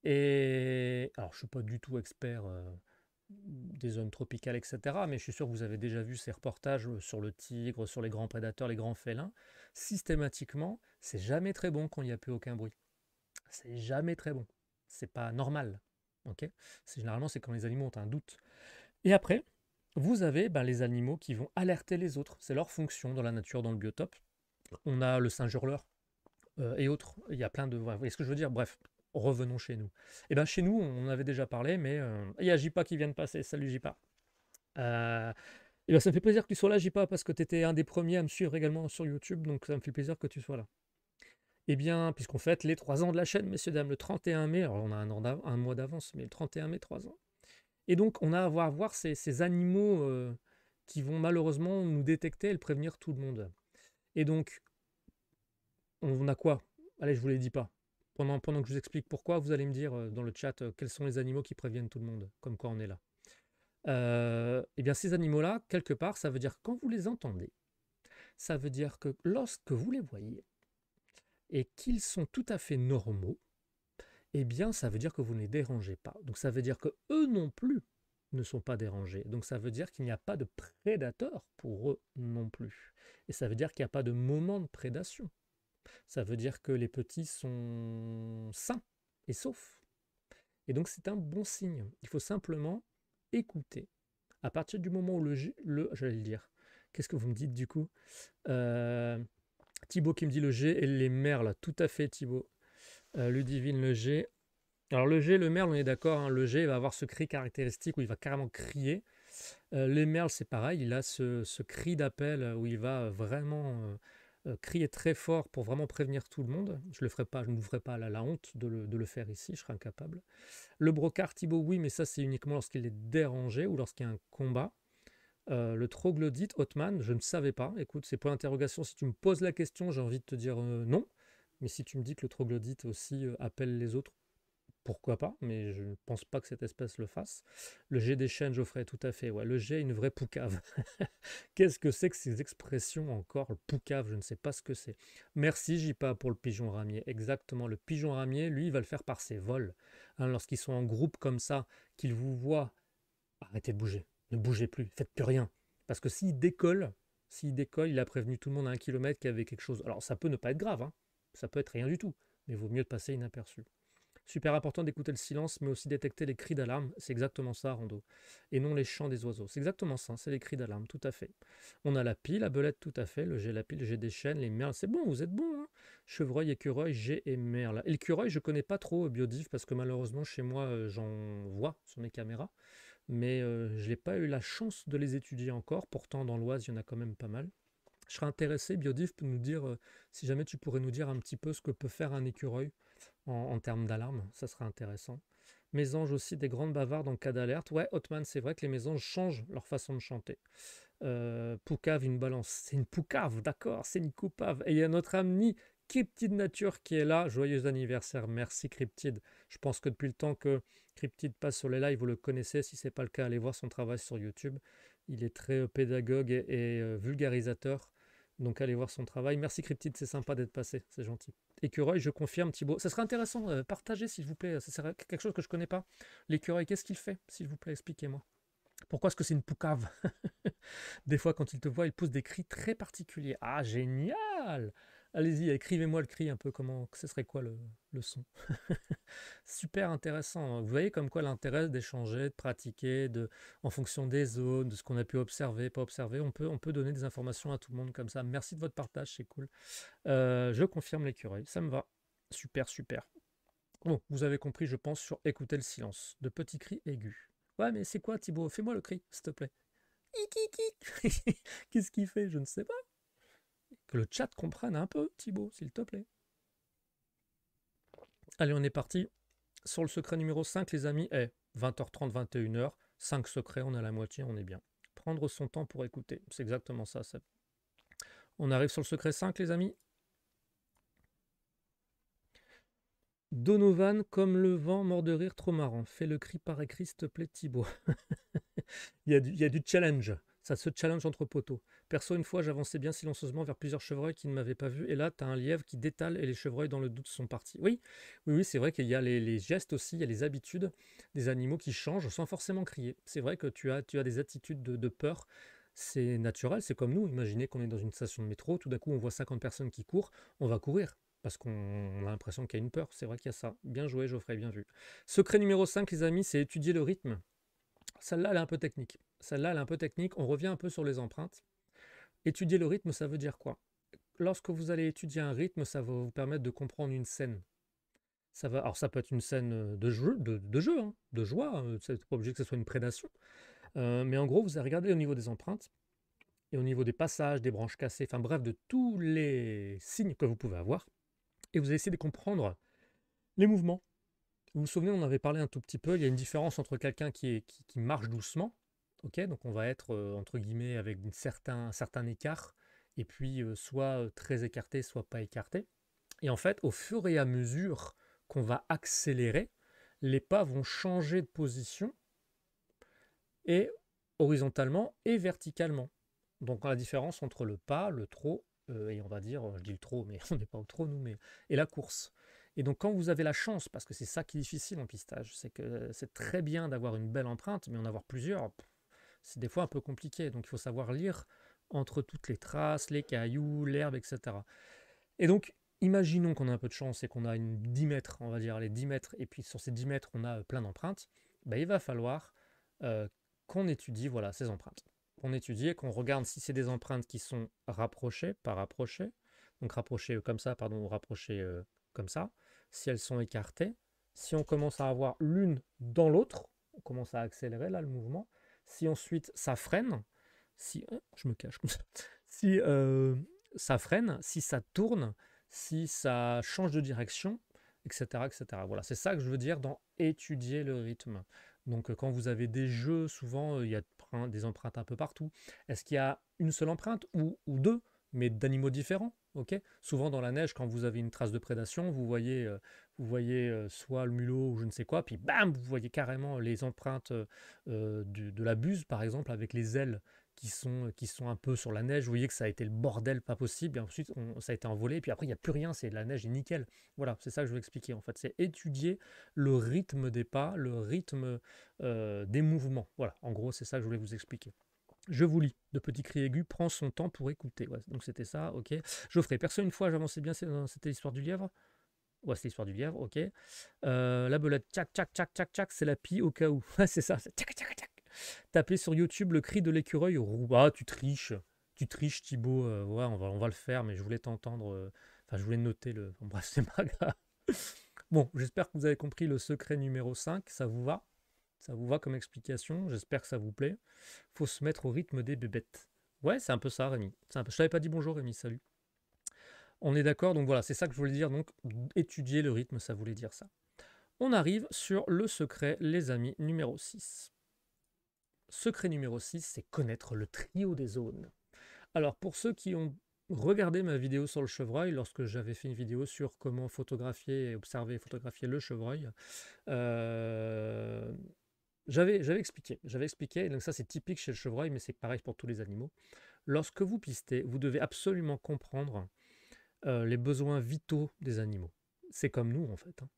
Et alors, je ne suis pas du tout expert euh, des zones tropicales, etc., mais je suis sûr que vous avez déjà vu ces reportages euh, sur le tigre, sur les grands prédateurs, les grands félins. Systématiquement, c'est jamais très bon quand il n'y a plus aucun bruit. C'est jamais très bon. C'est pas normal c'est généralement, c'est quand les animaux ont un doute. Et après, vous avez bah, les animaux qui vont alerter les autres. C'est leur fonction dans la nature, dans le biotope. On a le singe hurleur euh, et autres. Il y a plein de. Vous voyez ce que je veux dire Bref, revenons chez nous. Et eh bien, chez nous, on avait déjà parlé, mais euh, il y a Jipa qui vient de passer. Salut Jipa. Et euh, eh ben, ça me fait plaisir que tu sois là, Jipa, parce que tu étais un des premiers à me suivre également sur YouTube. Donc, ça me fait plaisir que tu sois là. Eh bien, puisqu'on fête les trois ans de la chaîne, messieurs, dames, le 31 mai, alors on a un, mois d'avance, mais le 31 mai, trois ans. Et donc, on a à voir, ces, animaux euh, qui vont malheureusement nous détecter et prévenir tout le monde. Et donc, on a quoi Allez, je vous les dis pas. Pendant, que je vous explique pourquoi, vous allez me dire euh, dans le chat euh, quels sont les animaux qui préviennent tout le monde, comme quoi on est là. eh bien, ces animaux-là, quelque part, ça veut dire quand vous les entendez, ça veut dire que lorsque vous les voyez, et qu'ils sont tout à fait normaux, eh bien ça veut dire que vous ne les dérangez pas. Donc ça veut dire que eux non plus ne sont pas dérangés. Donc ça veut dire qu'il n'y a pas de prédateur pour eux non plus. Et ça veut dire qu'il n'y a pas de moment de prédation. Ça veut dire que les petits sont sains et saufs. Et donc c'est un bon signe. Il faut simplement écouter. À partir du moment où le, j'allais le dire, qu'est-ce que vous me dites du coup euh, Thibaut qui me dit le G et les merles. tout à fait, Thibaut. Euh, le le G. Alors, le G, le merle, on est d'accord, hein. le G va avoir ce cri caractéristique où il va carrément crier. Euh, les merles, c'est pareil, il a ce, cri d'appel où il va vraiment euh, crier très fort pour vraiment prévenir tout le monde. Je le ferai pas, je ne vous ferai pas la, honte de le, de le, faire ici, je serai incapable. Le brocard, Thibaut, oui, mais ça, c'est uniquement lorsqu'il est dérangé ou lorsqu'il y a un combat. Euh, le troglodyte Hotman, je ne savais pas. Écoute, c'est point d'interrogation. Si tu me poses la question, j'ai envie de te dire euh, non. Mais si tu me dis que le troglodyte aussi euh, appelle les autres, pourquoi pas Mais je ne pense pas que cette espèce le fasse. Le G des chaînes, Geoffrey, tout à fait. Ouais, le G une vraie poucave. Qu'est-ce que c'est que ces expressions encore le Poucave, je ne sais pas ce que c'est. Merci pas pour le pigeon ramier. Exactement. Le pigeon ramier, lui, il va le faire par ses vols. Hein, lorsqu'ils sont en groupe comme ça, qu'ils vous voient, arrêtez de bouger ne bougez plus, faites plus rien. Parce que s'il décolle, s'il décolle, il a prévenu tout le monde à un kilomètre qu'il y avait quelque chose. Alors ça peut ne pas être grave, hein. ça peut être rien du tout, mais vaut mieux de passer inaperçu. Super important d'écouter le silence, mais aussi détecter les cris d'alarme. C'est exactement ça, Rando. Et non les chants des oiseaux. C'est exactement ça, c'est les cris d'alarme, tout à fait. On a la pile, la belette, tout à fait. Le gel la pile, le des chaînes, les merles. C'est bon, vous êtes bon. Hein. Chevreuil, écureuil, j'ai et merle. Et l'écureuil, je connais pas trop Biodiv parce que malheureusement, chez moi, euh, j'en vois sur mes caméras mais euh, je n'ai pas eu la chance de les étudier encore. Pourtant, dans l'Oise, il y en a quand même pas mal. Je serais intéressé, Biodiv, pour nous dire, euh, si jamais tu pourrais nous dire un petit peu ce que peut faire un écureuil en, termes d'alarme, ça serait intéressant. Mésanges aussi, des grandes bavardes en cas d'alerte. Ouais, Hotman, c'est vrai que les mésanges changent leur façon de chanter. Euh, poucave, une balance. C'est une poucave, d'accord, c'est une coupave. Et il y a notre ami Cryptid Nature qui est là. Joyeux anniversaire, merci Cryptid. Je pense que depuis le temps que Cryptid passe sur les lives, vous le connaissez. Si ce n'est pas le cas, allez voir son travail sur YouTube. Il est très euh, pédagogue et, euh, vulgarisateur. Donc allez voir son travail. Merci Cryptid, c'est sympa d'être passé, c'est gentil. Écureuil, je confirme Thibaut. Ça serait intéressant, de euh, partagez s'il vous plaît, C'est quelque chose que je ne connais pas. L'écureuil, qu'est-ce qu'il fait S'il vous plaît, expliquez-moi. Pourquoi est-ce que c'est une poucave Des fois, quand il te voit, il pousse des cris très particuliers. Ah, génial Allez-y, écrivez-moi le cri un peu, comment, ce serait quoi le, son Super intéressant. Hein. Vous voyez comme quoi l'intérêt d'échanger, de pratiquer, de, en fonction des zones, de ce qu'on a pu observer, pas observer, on peut, on peut donner des informations à tout le monde comme ça. Merci de votre partage, c'est cool. Euh, je confirme l'écureuil, ça me va. Super, super. Bon, vous avez compris, je pense, sur écouter le silence, de petits cris aigus. Ouais, mais c'est quoi Thibaut Fais-moi le cri, s'il te plaît. Qu'est-ce qu'il fait Je ne sais pas le chat comprenne un peu, Thibaut, s'il te plaît. Allez, on est parti. Sur le secret numéro 5, les amis, est 20h30, 21h, 5 secrets, on a la moitié, on est bien. Prendre son temps pour écouter, c'est exactement ça, On arrive sur le secret 5, les amis. Donovan, comme le vent, mort de rire, trop marrant. Fais le cri par écrit, s'il te plaît, Thibaut. il, y il, y a du, challenge ça se challenge entre poteaux. Perso, une fois, j'avançais bien silencieusement vers plusieurs chevreuils qui ne m'avaient pas vu, et là, tu as un lièvre qui détale et les chevreuils, dans le doute, sont partis. Oui, oui, oui, c'est vrai qu'il y a les, gestes aussi, il y a les habitudes des animaux qui changent sans forcément crier. C'est vrai que tu as, tu as des attitudes de, de peur. C'est naturel, c'est comme nous. Imaginez qu'on est dans une station de métro, tout d'un coup on voit 50 personnes qui courent, on va courir parce qu'on a l'impression qu'il y a une peur. C'est vrai qu'il y a ça. Bien joué, Geoffrey, bien vu. Secret numéro 5, les amis, c'est étudier le rythme. Celle-là, elle est un peu technique. Celle-là, elle est un peu technique. On revient un peu sur les empreintes. Étudier le rythme, ça veut dire quoi Lorsque vous allez étudier un rythme, ça va vous permettre de comprendre une scène. Ça va, alors ça peut être une scène euh, de jeu, de, de jeu, hein, de joie. Hein, c'est pas obligé que ce soit une prédation. Euh, mais en gros, vous allez regarder au niveau des empreintes et au niveau des passages, des branches cassées, enfin bref, de tous les signes que vous pouvez avoir. Et vous allez essayer de comprendre les mouvements, vous vous souvenez, on avait parlé un tout petit peu, il y a une différence entre quelqu'un qui, marche doucement, ok, donc on va être euh, entre guillemets avec un certain écart, et puis euh, soit euh, très écarté, soit pas écarté. Et en fait, au fur et à mesure qu'on va accélérer, les pas vont changer de position et horizontalement et verticalement. Donc la différence entre le pas, le trot, et on va dire, je dis le trot, mais on n'est pas au trot nous, mais et la course. Et donc quand vous avez la chance, parce que c'est ça qui est difficile en pistage, c'est que euh, c'est très bien d'avoir une belle empreinte, mais en avoir plusieurs, c'est des fois un peu compliqué. Donc il faut savoir lire entre toutes les traces, les cailloux, l'herbe, etc. Et donc imaginons qu'on a un peu de chance et qu'on a une 10 mètres, on va dire les 10 mètres, et puis sur ces 10 mètres on a euh, plein d'empreintes, bah, il va falloir euh, qu'on étudie voilà, ces empreintes. Qu'on étudie et qu'on regarde si c'est des empreintes qui sont rapprochées, pas rapprochées, donc rapprochées comme ça, pardon, ou rapprochées comme ça, si elles sont écartées. Si on commence à avoir l'une dans l'autre, on commence à accélérer là le mouvement. Si ensuite ça freine, si oh, je me cache comme ça, si euh, ça freine, si ça tourne, si ça change de direction, etc., etc. Voilà, c'est ça que je veux dire dans étudier le rythme. Donc euh, quand vous avez des jeux, souvent euh, il y a des empreintes un peu partout. Est-ce qu'il y a une seule empreinte ou deux mais d'animaux différents. ok Souvent dans la neige, quand vous avez une trace de prédation, vous voyez, euh, vous voyez euh, soit le mulot ou je ne sais quoi, puis bam, vous voyez carrément les empreintes euh, de la buse, par exemple, avec les ailes qui sont, qui sont un peu sur la neige. Vous voyez que ça a été le bordel pas possible, et ensuite on, ça a été envolé, et puis après il n'y a plus rien, c'est la neige est nickel. Voilà, c'est ça que je voulais expliquer en fait. C'est étudier le rythme des pas, le rythme des mouvements. Voilà, en gros, c'est ça que je voulais vous expliquer. Je vous lis. De petit cris aigu prend son temps pour écouter. donc c'était ça, ok. ferai. personne une fois, j'avançais bien, c'était l'histoire du lièvre. Ouais, c'est l'histoire du lièvre, ok. Euh, la belette, tchac, tchac, tchac, tchac, tchac, c'est la pie au cas où. c'est ça, tchac, tchac, tchac. Tapez sur YouTube le cri de l'écureuil Ah, tu triches, tu triches, Thibaut. Euh, ouais, on va, on va le faire, mais je voulais t'entendre. Euh, enfin, je voulais noter le. Bon, j'espère que vous avez compris le secret numéro 5. Ça vous va ça vous va comme explication J'espère que ça vous plaît. Faut se mettre au rythme des bébêtes. Ouais, c'est un peu ça, Rémi. Un peu... Je t'avais pas dit bonjour, Rémi. Salut. On est d'accord. Donc voilà, c'est ça que je voulais dire. Donc étudier le rythme, ça voulait dire ça. On arrive sur le secret, les amis, numéro 6. Secret numéro 6, c'est connaître le trio des zones. Alors pour ceux qui ont regardé ma vidéo sur le chevreuil, lorsque j'avais fait une vidéo sur comment photographier et observer et photographier le chevreuil, euh, j'avais, expliqué, j'avais expliqué, donc ça c'est typique chez le chevreuil, mais c'est pareil pour tous les animaux. Lorsque vous pistez, vous devez absolument comprendre euh, les besoins vitaux des animaux. C'est comme nous en fait. Hein.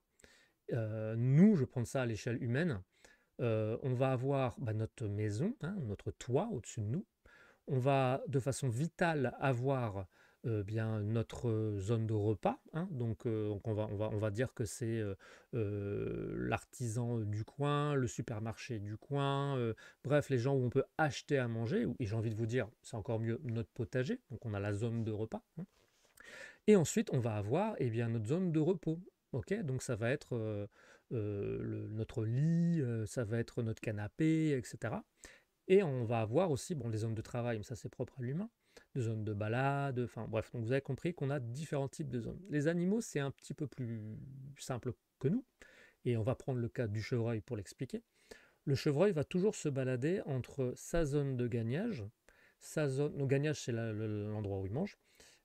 Euh, nous, je prends ça à l'échelle humaine, euh, on va avoir bah, notre maison, hein, notre toit au-dessus de nous. On va de façon vitale avoir euh, bien notre zone de repas. Hein. Euh, donc, on, va, on, va, on va dire que c'est euh, l'artisan du coin, le supermarché du coin, bref, les gens où on peut acheter à manger. Et j'ai envie de vous dire, c'est encore mieux notre potager. Donc on a la zone de repas. Hein. Et ensuite, on va avoir eh bien, notre zone de repos. Okay donc ça va être notre lit, ça va être notre canapé, etc. Et on va avoir aussi bon, les zones de travail, mais ça c'est propre à l'humain de zones de balade, enfin bref, donc vous avez compris qu'on a différents types de zones. Les animaux, c'est un petit peu plus simple que nous, et on va prendre le cas du chevreuil pour l'expliquer. Le chevreuil va toujours se balader entre sa zone de gagnage, sa zone, de gagnage c'est l'endroit où il mange,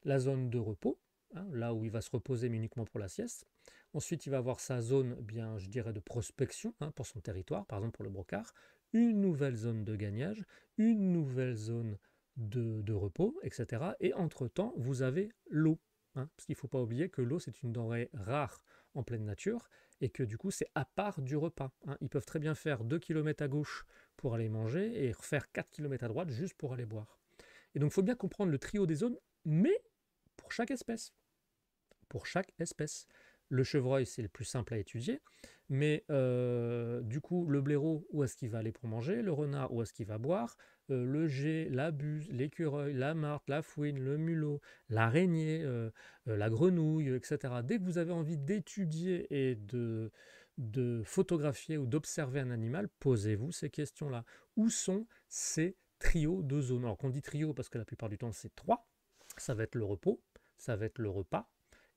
la zone de repos, hein, là où il va se reposer mais uniquement pour la sieste. Ensuite, il va avoir sa zone, eh bien, je dirais, de prospection hein, pour son territoire, par exemple pour le brocard, une nouvelle zone de gagnage, une nouvelle zone de, repos, etc. Et entre-temps, vous avez l'eau. Hein. parce qu'il ne faut pas oublier que l'eau, c'est une denrée rare en pleine nature, et que du coup, c'est à part du repas. Hein. Ils peuvent très bien faire 2 km à gauche pour aller manger, et refaire 4 km à droite juste pour aller boire. Et donc, il faut bien comprendre le trio des zones, mais pour chaque espèce. Pour chaque espèce. Le chevreuil, c'est le plus simple à étudier, mais euh, du coup, le blaireau, où est-ce qu'il va aller pour manger Le renard, où est-ce qu'il va boire euh, Le jet, la buse, l'écureuil, la marthe, la fouine, le mulot, l'araignée, euh, la grenouille, etc. Dès que vous avez envie d'étudier et de, de photographier ou d'observer un animal, posez-vous ces questions-là. Où sont ces trios de zones Alors qu'on dit trio parce que la plupart du temps c'est trois. Ça va être le repos, ça va être le repas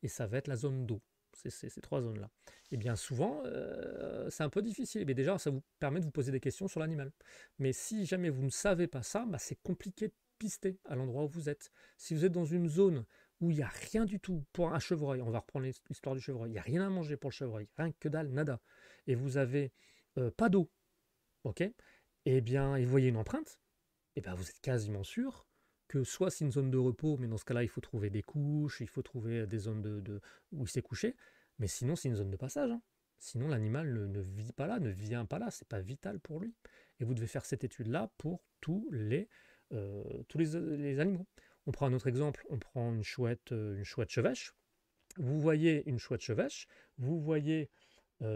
et ça va être la zone d'eau ces, trois zones-là et eh bien, souvent, euh, c'est un peu difficile. Mais déjà, ça vous permet de vous poser des questions sur l'animal. Mais si jamais vous ne savez pas ça, bah, c'est compliqué de pister à l'endroit où vous êtes. Si vous êtes dans une zone où il n'y a rien du tout pour un chevreuil, on va reprendre l'histoire du chevreuil, il n'y a rien à manger pour le chevreuil, rien que dalle, nada, et vous avez euh, pas d'eau, ok et eh bien, et vous voyez une empreinte, et eh bien, vous êtes quasiment sûr que soit c'est une zone de repos, mais dans ce cas-là, il faut trouver des couches, il faut trouver euh, des zones de, où il s'est couché, mais sinon, c'est une zone de passage. Hein. Sinon, l'animal ne, vit pas là, ne vient pas là, c'est pas vital pour lui. Et vous devez faire cette étude-là pour tous les, euh, tous les, animaux. On prend un autre exemple, on prend une chouette, euh, une chouette chevêche. Vous voyez une chouette chevêche, vous voyez, elle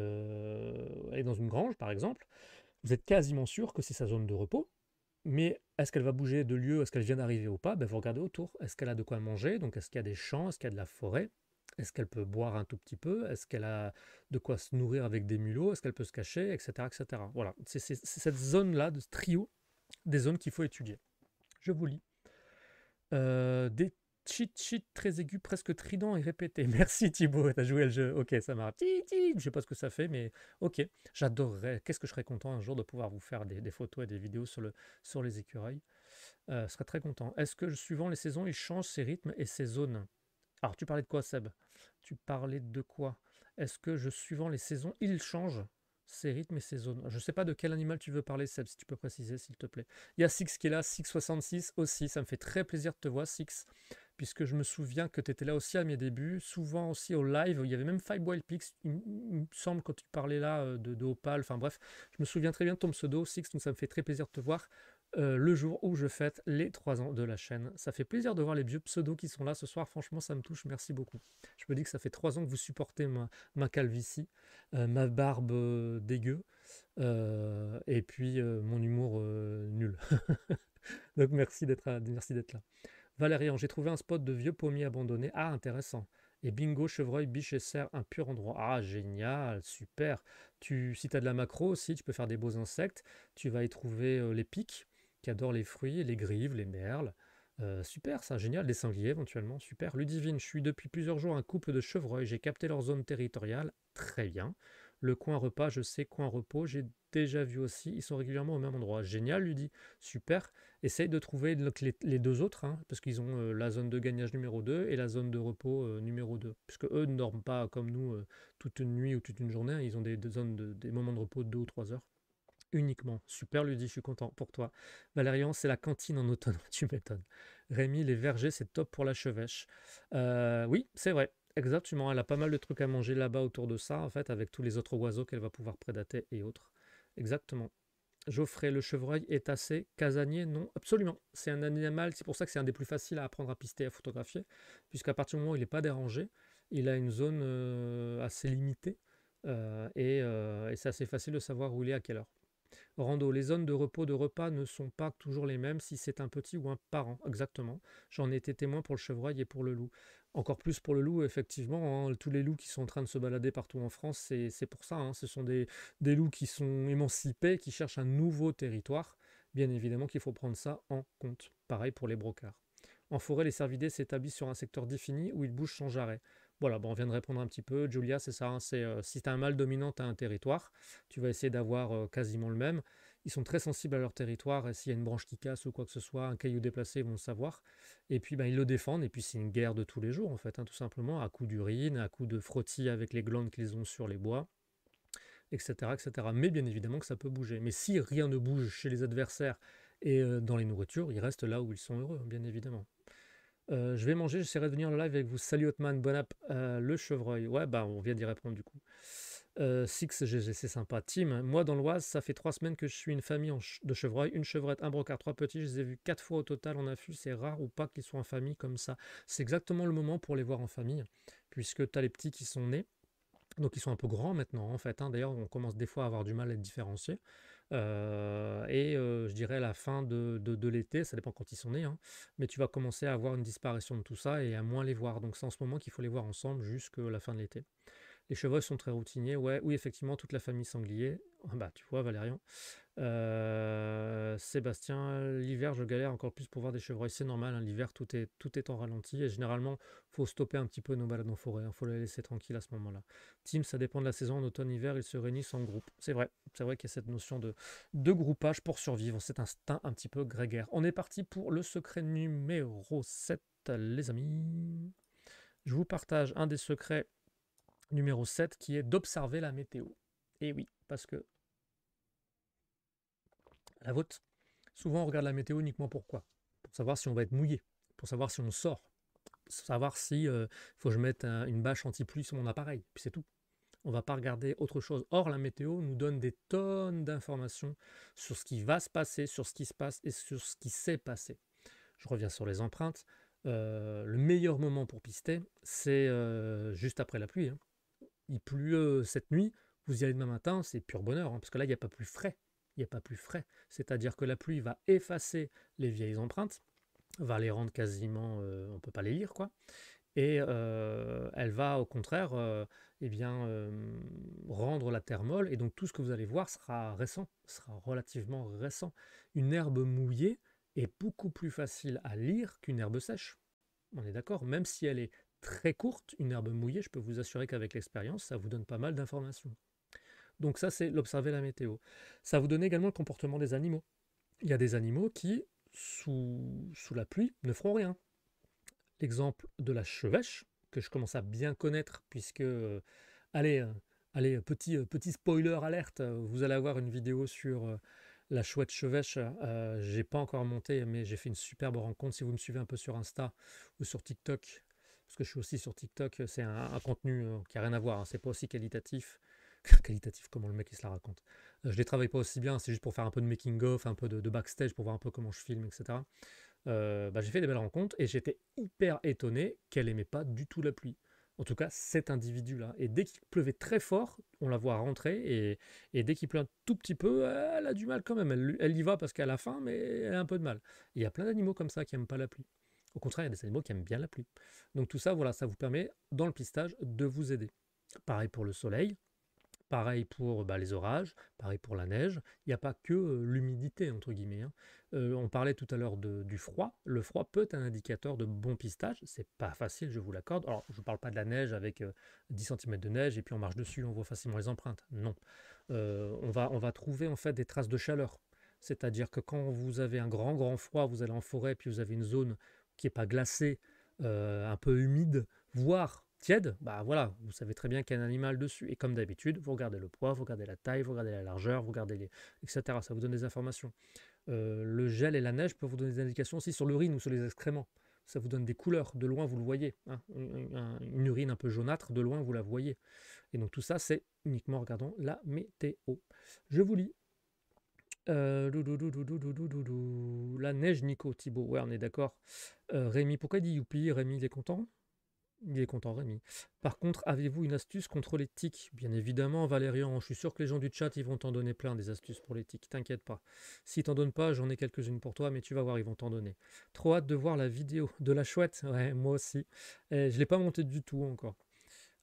est dans une grange par exemple, vous êtes quasiment sûr que c'est sa zone de repos, mais est-ce qu'elle va bouger de lieu Est-ce qu'elle vient d'arriver ou pas ben, Vous regardez autour. Est-ce qu'elle a de quoi manger Donc est-ce qu'il y a des champs Est-ce qu'il y a de la forêt Est-ce qu'elle peut boire un tout petit peu Est-ce qu'elle a de quoi se nourrir avec des mulots Est-ce qu'elle peut se cacher Etc. etc. Voilà, c'est cette zone-là, de ce trio, des zones qu'il faut étudier. Je vous lis. Euh, Cheat, cheat, très aigu, presque trident et répété. Merci Thibaut, t'as joué le jeu. Ok, ça m'a. Je sais pas ce que ça fait, mais ok, j'adorerais. Qu'est-ce que je serais content un jour de pouvoir vous faire des, photos et des vidéos sur, le, sur les écureuils. Euh, je serais très content. Est-ce que suivant les saisons, il change ses rythmes et ses zones Alors, tu parlais de quoi, Seb Tu parlais de quoi Est-ce que je suivant les saisons, il change ses rythmes et ses zones. Je ne sais pas de quel animal tu veux parler, Seb, si tu peux préciser, s'il te plaît. Il y a Six qui est là, Six66 aussi. Ça me fait très plaisir de te voir, Six puisque je me souviens que tu étais là aussi à mes débuts, souvent aussi au live. Il y avait même Five Wild Pix, il, me semble, quand tu parlais là euh, de, Opal. Enfin bref, je me souviens très bien de ton pseudo, Six, donc ça me fait très plaisir de te voir. Euh, le jour où je fête les 3 ans de la chaîne. Ça fait plaisir de voir les vieux pseudos qui sont là ce soir. Franchement, ça me touche. Merci beaucoup. Je me dis que ça fait 3 ans que vous supportez ma, calvitie, euh, ma barbe dégueu et puis mon humour nul. Donc merci d'être, merci d'être là. Valérian, j'ai trouvé un spot de vieux pommiers abandonnés. Ah, intéressant. Et bingo, chevreuil, biche et cerf, un pur endroit. Ah, génial, super. Tu, si tu as de la macro aussi, tu peux faire des beaux insectes. Tu vas y trouver euh, les pics, qui adorent les fruits, les grives, les merles. Euh, super, ça, génial. Les sangliers, éventuellement, super. Ludivine, je suis depuis plusieurs jours un couple de chevreuils. J'ai capté leur zone territoriale. Très bien. Le coin repas, je sais, coin repos, j'ai déjà vu aussi, ils sont régulièrement au même endroit. Génial, lui dit, super, essaye de trouver les, deux autres, hein, parce qu'ils ont euh, la zone de gagnage numéro 2 et la zone de repos euh, numéro 2, puisque eux ne dorment pas comme nous euh, toute une nuit ou toute une journée, hein. ils ont des, zones, des moments de repos de 2 ou 3 heures uniquement. Super lui dit. je suis content pour toi. Valérian, c'est la cantine en automne, tu m'étonnes. Rémi, les vergers, c'est top pour la chevêche. oui, c'est vrai. Exactement, elle a pas mal de trucs à manger là-bas autour de ça, en fait, avec tous les autres oiseaux qu'elle va pouvoir prédater et autres. Exactement. Geoffrey, le chevreuil est assez casanier Non, absolument. C'est un animal, c'est pour ça que c'est un des plus faciles à apprendre à pister, à photographier, puisqu'à partir du moment où il n'est pas dérangé, il a une zone euh, assez limitée, euh, et, euh, et c'est assez facile de savoir où il est à quelle heure. Rando, les zones de repos de repas ne sont pas toujours les mêmes si c'est un petit ou un parent, exactement. J'en étais témoin pour le chevreuil et pour le loup. Encore plus pour le loup, effectivement. Hein. Tous les loups qui sont en train de se balader partout en France, c'est pour ça. Hein. Ce sont des, loups qui sont émancipés, qui cherchent un nouveau territoire. Bien évidemment qu'il faut prendre ça en compte. Pareil pour les brocards. En forêt, les cervidés s'établissent sur un secteur défini où ils bougent sans arrêt. Voilà, on vient de répondre un petit peu. Julia, c'est ça. Hein. c'est euh, si tu as un mâle dominant, tu un territoire. Tu vas essayer d'avoir euh, quasiment le même. Ils sont très sensibles à leur territoire. S'il y a une branche qui casse ou quoi que ce soit, un caillou déplacé, ils vont le savoir. Et puis, ben, ils le défendent. Et puis, c'est une guerre de tous les jours, en fait, hein, tout simplement, à coups d'urine, à coups de frottis avec les glandes qu'ils ont sur les bois, etc., etc. Mais bien évidemment que ça peut bouger. Mais si rien ne bouge chez les adversaires et euh, dans les nourritures, ils restent là où ils sont heureux, bien évidemment. Euh, je vais manger, j'essaierai de venir en live avec vous. Salut Otman, bon euh, le chevreuil. Ouais, bah on vient d'y répondre du coup. Euh, six six, c'est sympa. Tim, moi dans l'Oise, ça fait trois semaines que je suis une famille de chevreuils, une chevrette, un brocard, trois petits. Je les ai vus quatre fois au total en affût. C'est rare ou pas qu'ils soient en famille comme ça. C'est exactement le moment pour les voir en famille, puisque tu as les petits qui sont nés. Donc ils sont un peu grands maintenant en fait. Hein. D'ailleurs on commence des fois à avoir du mal à être différencier. Euh, et euh, je dirais la fin de, l'été, ça dépend quand ils sont nés, hein, mais tu vas commencer à avoir une disparition de tout ça et à moins les voir. Donc c'est en ce moment qu'il faut les voir ensemble jusqu'à la fin de l'été. Les chevreuils sont très routiniers, ouais. Oui, effectivement, toute la famille sanglier. Ah bah, tu vois, Valérian. Euh, Sébastien, l'hiver, je galère encore plus pour voir des chevreuils. C'est normal, hein, l'hiver, tout est, tout est en ralenti. Et généralement, faut stopper un petit peu nos balades en forêt. Il hein. faut les laisser tranquilles à ce moment-là. Tim, ça dépend de la saison. En automne, hiver, ils se réunissent en groupe. C'est vrai. C'est vrai qu'il y a cette notion de, de groupage pour survivre. Cet instinct un petit peu grégaire. On est parti pour le secret numéro 7, les amis. Je vous partage un des secrets numéro 7 qui est d'observer la météo. Et eh oui, parce que la vôtre. souvent on regarde la météo uniquement pour quoi Pour savoir si on va être mouillé, pour savoir si on sort, savoir si il euh, faut que je mette une bâche anti-pluie sur mon appareil, puis c'est tout. On va pas regarder autre chose. Or, la météo nous donne des tonnes d'informations sur ce qui va se passer, sur ce qui se passe et sur ce qui s'est passé. Je reviens sur les empreintes. Euh, le meilleur moment pour pister, c'est euh, juste après la pluie. Hein il pleut cette nuit, vous y allez demain matin, c'est pur bonheur, hein, parce que là, il n'y a pas plus frais. Il n'y a pas plus frais. C'est-à-dire que la pluie va effacer les vieilles empreintes, va les rendre quasiment, on ne peut pas les lire, quoi. Et elle va au contraire eh bien, rendre la terre molle. Et donc tout ce que vous allez voir sera récent, sera relativement récent. Une herbe mouillée est beaucoup plus facile à lire qu'une herbe sèche. On est d'accord, même si elle est très courte, une herbe mouillée, je peux vous assurer qu'avec l'expérience, ça vous donne pas mal d'informations. Donc ça, c'est l'observer la météo. Ça vous donne également le comportement des animaux. Il y a des animaux qui, sous, sous la pluie, ne feront rien. L'exemple de la chevêche, que je commence à bien connaître, puisque, euh, allez, euh, allez euh, petit, petit spoiler alerte, vous allez avoir une vidéo sur la chouette chevêche, j'ai pas encore monté, mais j'ai fait une superbe rencontre. Si vous me suivez un peu sur Insta ou sur TikTok, parce que je suis aussi sur TikTok, euh, c'est un, contenu euh, qui n'a rien à voir, hein. c'est pas aussi qualitatif. qualitatif, comment le mec il se la raconte. Euh, je ne les travaille pas aussi bien, c'est juste pour faire un peu de making-of, un peu de, backstage, pour voir un peu comment je filme, etc. Bah, j'ai fait des belles rencontres et j'étais hyper étonné qu'elle n'aimait pas du tout la pluie. En tout cas, cet individu-là. Et dès qu'il pleuvait très fort, on la voit rentrer. Et, dès qu'il pleut un tout petit peu, elle a du mal quand même. Elle, elle y va parce qu'elle a faim, mais elle a un peu de mal. Il y a plein d'animaux comme ça qui n'aiment pas la pluie. Au contraire, il y a des animaux qui aiment bien la pluie. Donc tout ça, voilà, ça vous permet dans le pistage de vous aider. Pareil pour le soleil, pareil pour bah, les orages, pareil pour la neige. Il n'y a pas que euh, l'humidité, entre guillemets. Hein. Euh, on parlait tout à l'heure du froid. Le froid peut être un indicateur de bon pistage. C'est pas facile, je vous l'accorde. Alors, je ne parle pas de la neige avec 10 euh, cm de neige et puis on marche dessus, on voit facilement les empreintes. Non. on, va, on va trouver en fait des traces de chaleur. C'est-à-dire que quand vous avez un grand, grand froid, vous allez en forêt, puis vous avez une zone qui n'est pas glacé, euh, un peu humide, voire tiède, bah voilà, vous savez très bien qu'il y a un animal dessus. Et comme d'habitude, vous regardez le poids, vous regardez la taille, vous regardez la largeur, vous regardez les... etc. Ça vous donne des informations. Euh, le gel et la neige peuvent vous donner des indications aussi sur l'urine ou sur les excréments. Ça vous donne des couleurs, de loin vous le voyez. Hein. Une, urine un peu jaunâtre, de loin vous la voyez. Et donc tout ça, c'est uniquement en regardant la météo. Je vous lis la neige, Nico, Thibaut. Ouais, on est d'accord. Euh, Rémi, pourquoi il dit youpi Rémi, il est content Il est content, Rémi. Par contre, avez-vous une astuce contre les tics Bien évidemment, Valérian. Je suis sûr que les gens du chat, ils vont t'en donner plein des astuces pour les T'inquiète pas. Si t'en donnent pas, j'en ai quelques-unes pour toi, mais tu vas voir, ils vont t'en donner. Trop hâte de voir la vidéo de la chouette. Ouais, moi aussi. je eh, je l'ai pas montée du tout encore.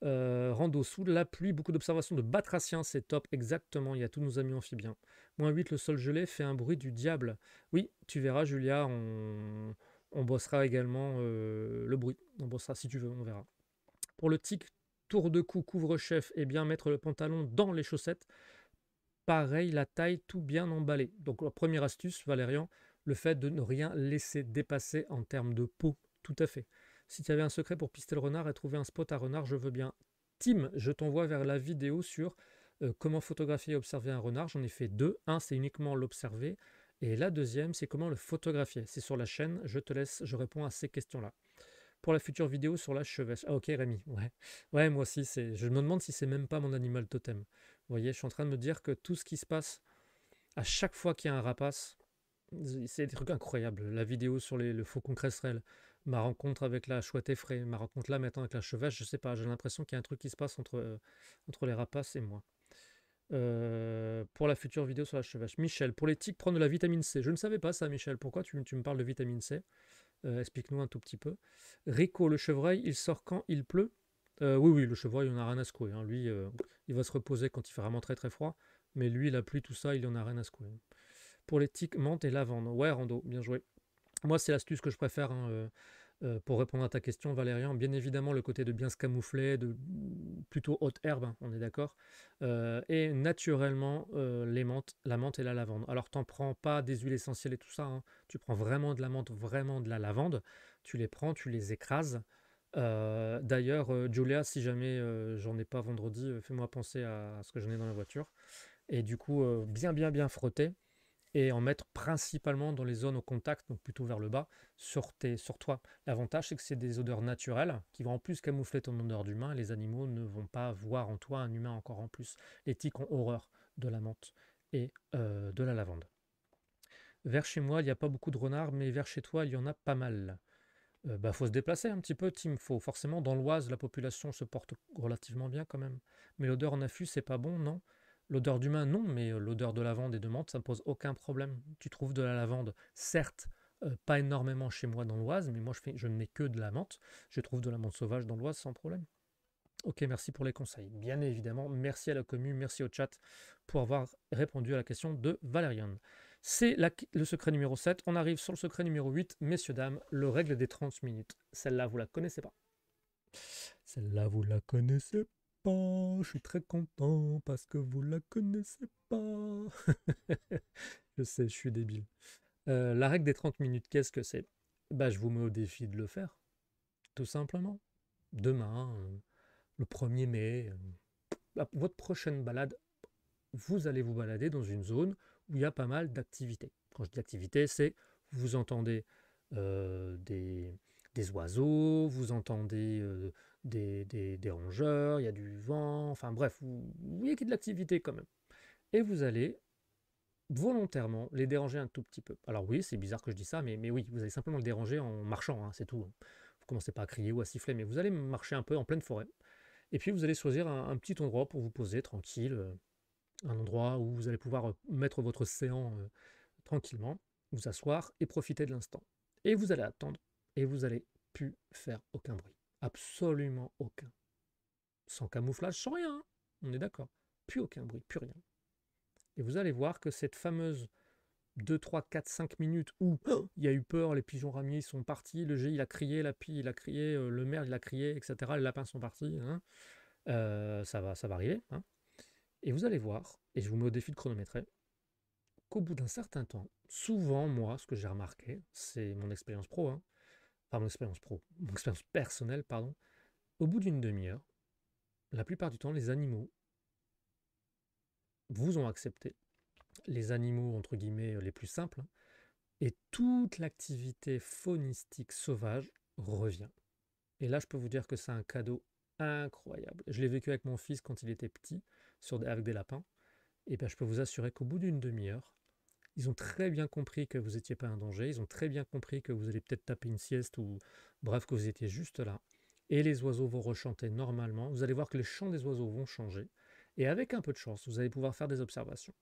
Euh, rando sous la pluie, beaucoup d'observations de batraciens, c'est top, exactement, il y a tous nos amis amphibiens. Moins 8, le sol gelé fait un bruit du diable. Oui, tu verras Julia, on, on bossera également euh, le bruit, on bossera si tu veux, on verra. Pour le tic, tour de cou, couvre-chef, et eh bien mettre le pantalon dans les chaussettes. Pareil, la taille, tout bien emballé. Donc la première astuce, Valérian, le fait de ne rien laisser dépasser en termes de peau, tout à fait. Si tu avais un secret pour pister le renard et trouver un spot à renard, je veux bien. Tim, je t'envoie vers la vidéo sur euh, comment photographier et observer un renard. J'en ai fait deux. Un, c'est uniquement l'observer. Et la deuxième, c'est comment le photographier. C'est sur la chaîne. Je te laisse, je réponds à ces questions-là. Pour la future vidéo sur la chevêche. Ah ok Rémi, ouais. Ouais, moi aussi, c'est. Je me demande si c'est même pas mon animal totem. Vous voyez, je suis en train de me dire que tout ce qui se passe à chaque fois qu'il y a un rapace, c'est des trucs incroyables. La vidéo sur le faucon cresserelle, ma rencontre avec la chouette effraie, ma rencontre là maintenant avec la chevache, je sais pas, j'ai l'impression qu'il y a un truc qui se passe entre, euh, entre les rapaces et moi. Euh, pour la future vidéo sur la chevache. Michel, pour les tiques, prendre de la vitamine C. Je ne savais pas ça, Michel. Pourquoi tu, me parles de vitamine C euh, Explique-nous un tout petit peu. Rico, le chevreuil, il sort quand il pleut Oui, oui, le chevreuil, il en a rien à secouer. Hein. Lui, il va se reposer quand il fait vraiment très très froid. Mais lui, la pluie, tout ça, il en a rien à secouer. Pour les tiques, menthe et lavande. Ouais, Rando, bien joué. Moi, c'est l'astuce que je préfère hein, euh, euh, pour répondre à ta question, Valérian. Bien évidemment, le côté de bien se camoufler, de plutôt haute herbe, hein, on est d'accord. Euh, et naturellement, les la menthe et la lavande. Alors, t'en prends pas des huiles essentielles et tout ça. Hein. Tu prends vraiment de la menthe, vraiment de la lavande. Tu les prends, tu les écrases. D'ailleurs, Julia, si jamais j'en ai pas vendredi, fais-moi penser à, ce que j'en ai dans la voiture. Et du coup, bien, bien, bien frotter et en mettre principalement dans les zones au contact, donc plutôt vers le bas, sur, sur toi. L'avantage, c'est que c'est des odeurs naturelles qui vont en plus camoufler ton odeur d'humain. Les animaux ne vont pas voir en toi un humain encore en plus. Les tiques ont horreur de la menthe et euh, de la lavande. Vers chez moi, il n'y a pas beaucoup de renards, mais vers chez toi, il y en a pas mal. Euh, bah, faut se déplacer un petit peu, Tim. Faut forcément dans l'Oise, la population se porte relativement bien quand même. Mais l'odeur en affût, c'est pas bon, non L'odeur d'humain, non, mais euh, l'odeur de lavande et de menthe, ça ne pose aucun problème. Tu trouves de la lavande, certes, euh, pas énormément chez moi dans l'Oise, mais moi je, fais, je ne mets que de la menthe. Je trouve de la menthe sauvage dans l'Oise sans problème. Ok, merci pour les conseils. Bien évidemment, merci à la commu, merci au chat pour avoir répondu à la question de Valérian. C'est le secret numéro 7. On arrive sur le secret numéro 8. Messieurs, dames, le règle des 30 minutes. Celle-là, vous la connaissez pas. Celle-là, vous la connaissez je suis très content parce que vous la connaissez pas. je sais, je suis débile. Euh, la règle des 30 minutes, qu'est-ce que c'est bah, Je vous mets au défi de le faire, tout simplement. Demain, euh, le 1er mai, euh, votre prochaine balade, vous allez vous balader dans une zone où il y a pas mal d'activités. Quand je dis activités c'est vous entendez des, des, oiseaux, vous entendez des, des, rongeurs, il y a du vent, enfin bref, vous, vous voyez qu'il y a de l'activité quand même. Et vous allez volontairement les déranger un tout petit peu. Alors oui, c'est bizarre que je dis ça, mais, mais oui, vous allez simplement le déranger en marchant, hein, c'est tout. Hein. Vous commencez pas à crier ou à siffler, mais vous allez marcher un peu en pleine forêt. Et puis vous allez choisir un, petit endroit pour vous poser tranquille, euh, un endroit où vous allez pouvoir euh, mettre votre séant euh, tranquillement, vous asseoir et profiter de l'instant. Et vous allez attendre, et vous allez plus faire aucun bruit. Absolument aucun. Sans camouflage, sans rien, hein. on est d'accord. Plus aucun bruit, plus rien. Et vous allez voir que cette fameuse 2, 3, 4, 5 minutes où oh, il y a eu peur, les pigeons ramiers sont partis, le G il a crié, la pie il a crié, euh, le merde il a crié, etc. Les lapins sont partis. Hein. Euh, ça, va, ça va arriver. Hein. et vous allez voir, et je vous mets au défi de chronométrer, qu'au bout d'un certain temps, souvent moi, ce que j'ai remarqué, c'est mon expérience pro, hein, par mon expérience pro, mon expérience personnelle, pardon, au bout d'une demi-heure, la plupart du temps, les animaux vous ont accepté, les animaux entre guillemets les plus simples, hein, et toute l'activité faunistique sauvage revient. Et là, je peux vous dire que c'est un cadeau incroyable. Je l'ai vécu avec mon fils quand il était petit, sur des, avec des lapins. Et bien, je peux vous assurer qu'au bout d'une demi-heure, ils ont très bien compris que vous n'étiez pas un danger. Ils ont très bien compris que vous allez peut-être taper une sieste ou bref, que vous étiez juste là. Et les oiseaux vont rechanter normalement. Vous allez voir que les chants des oiseaux vont changer. Et avec un peu de chance, vous allez pouvoir faire des observations.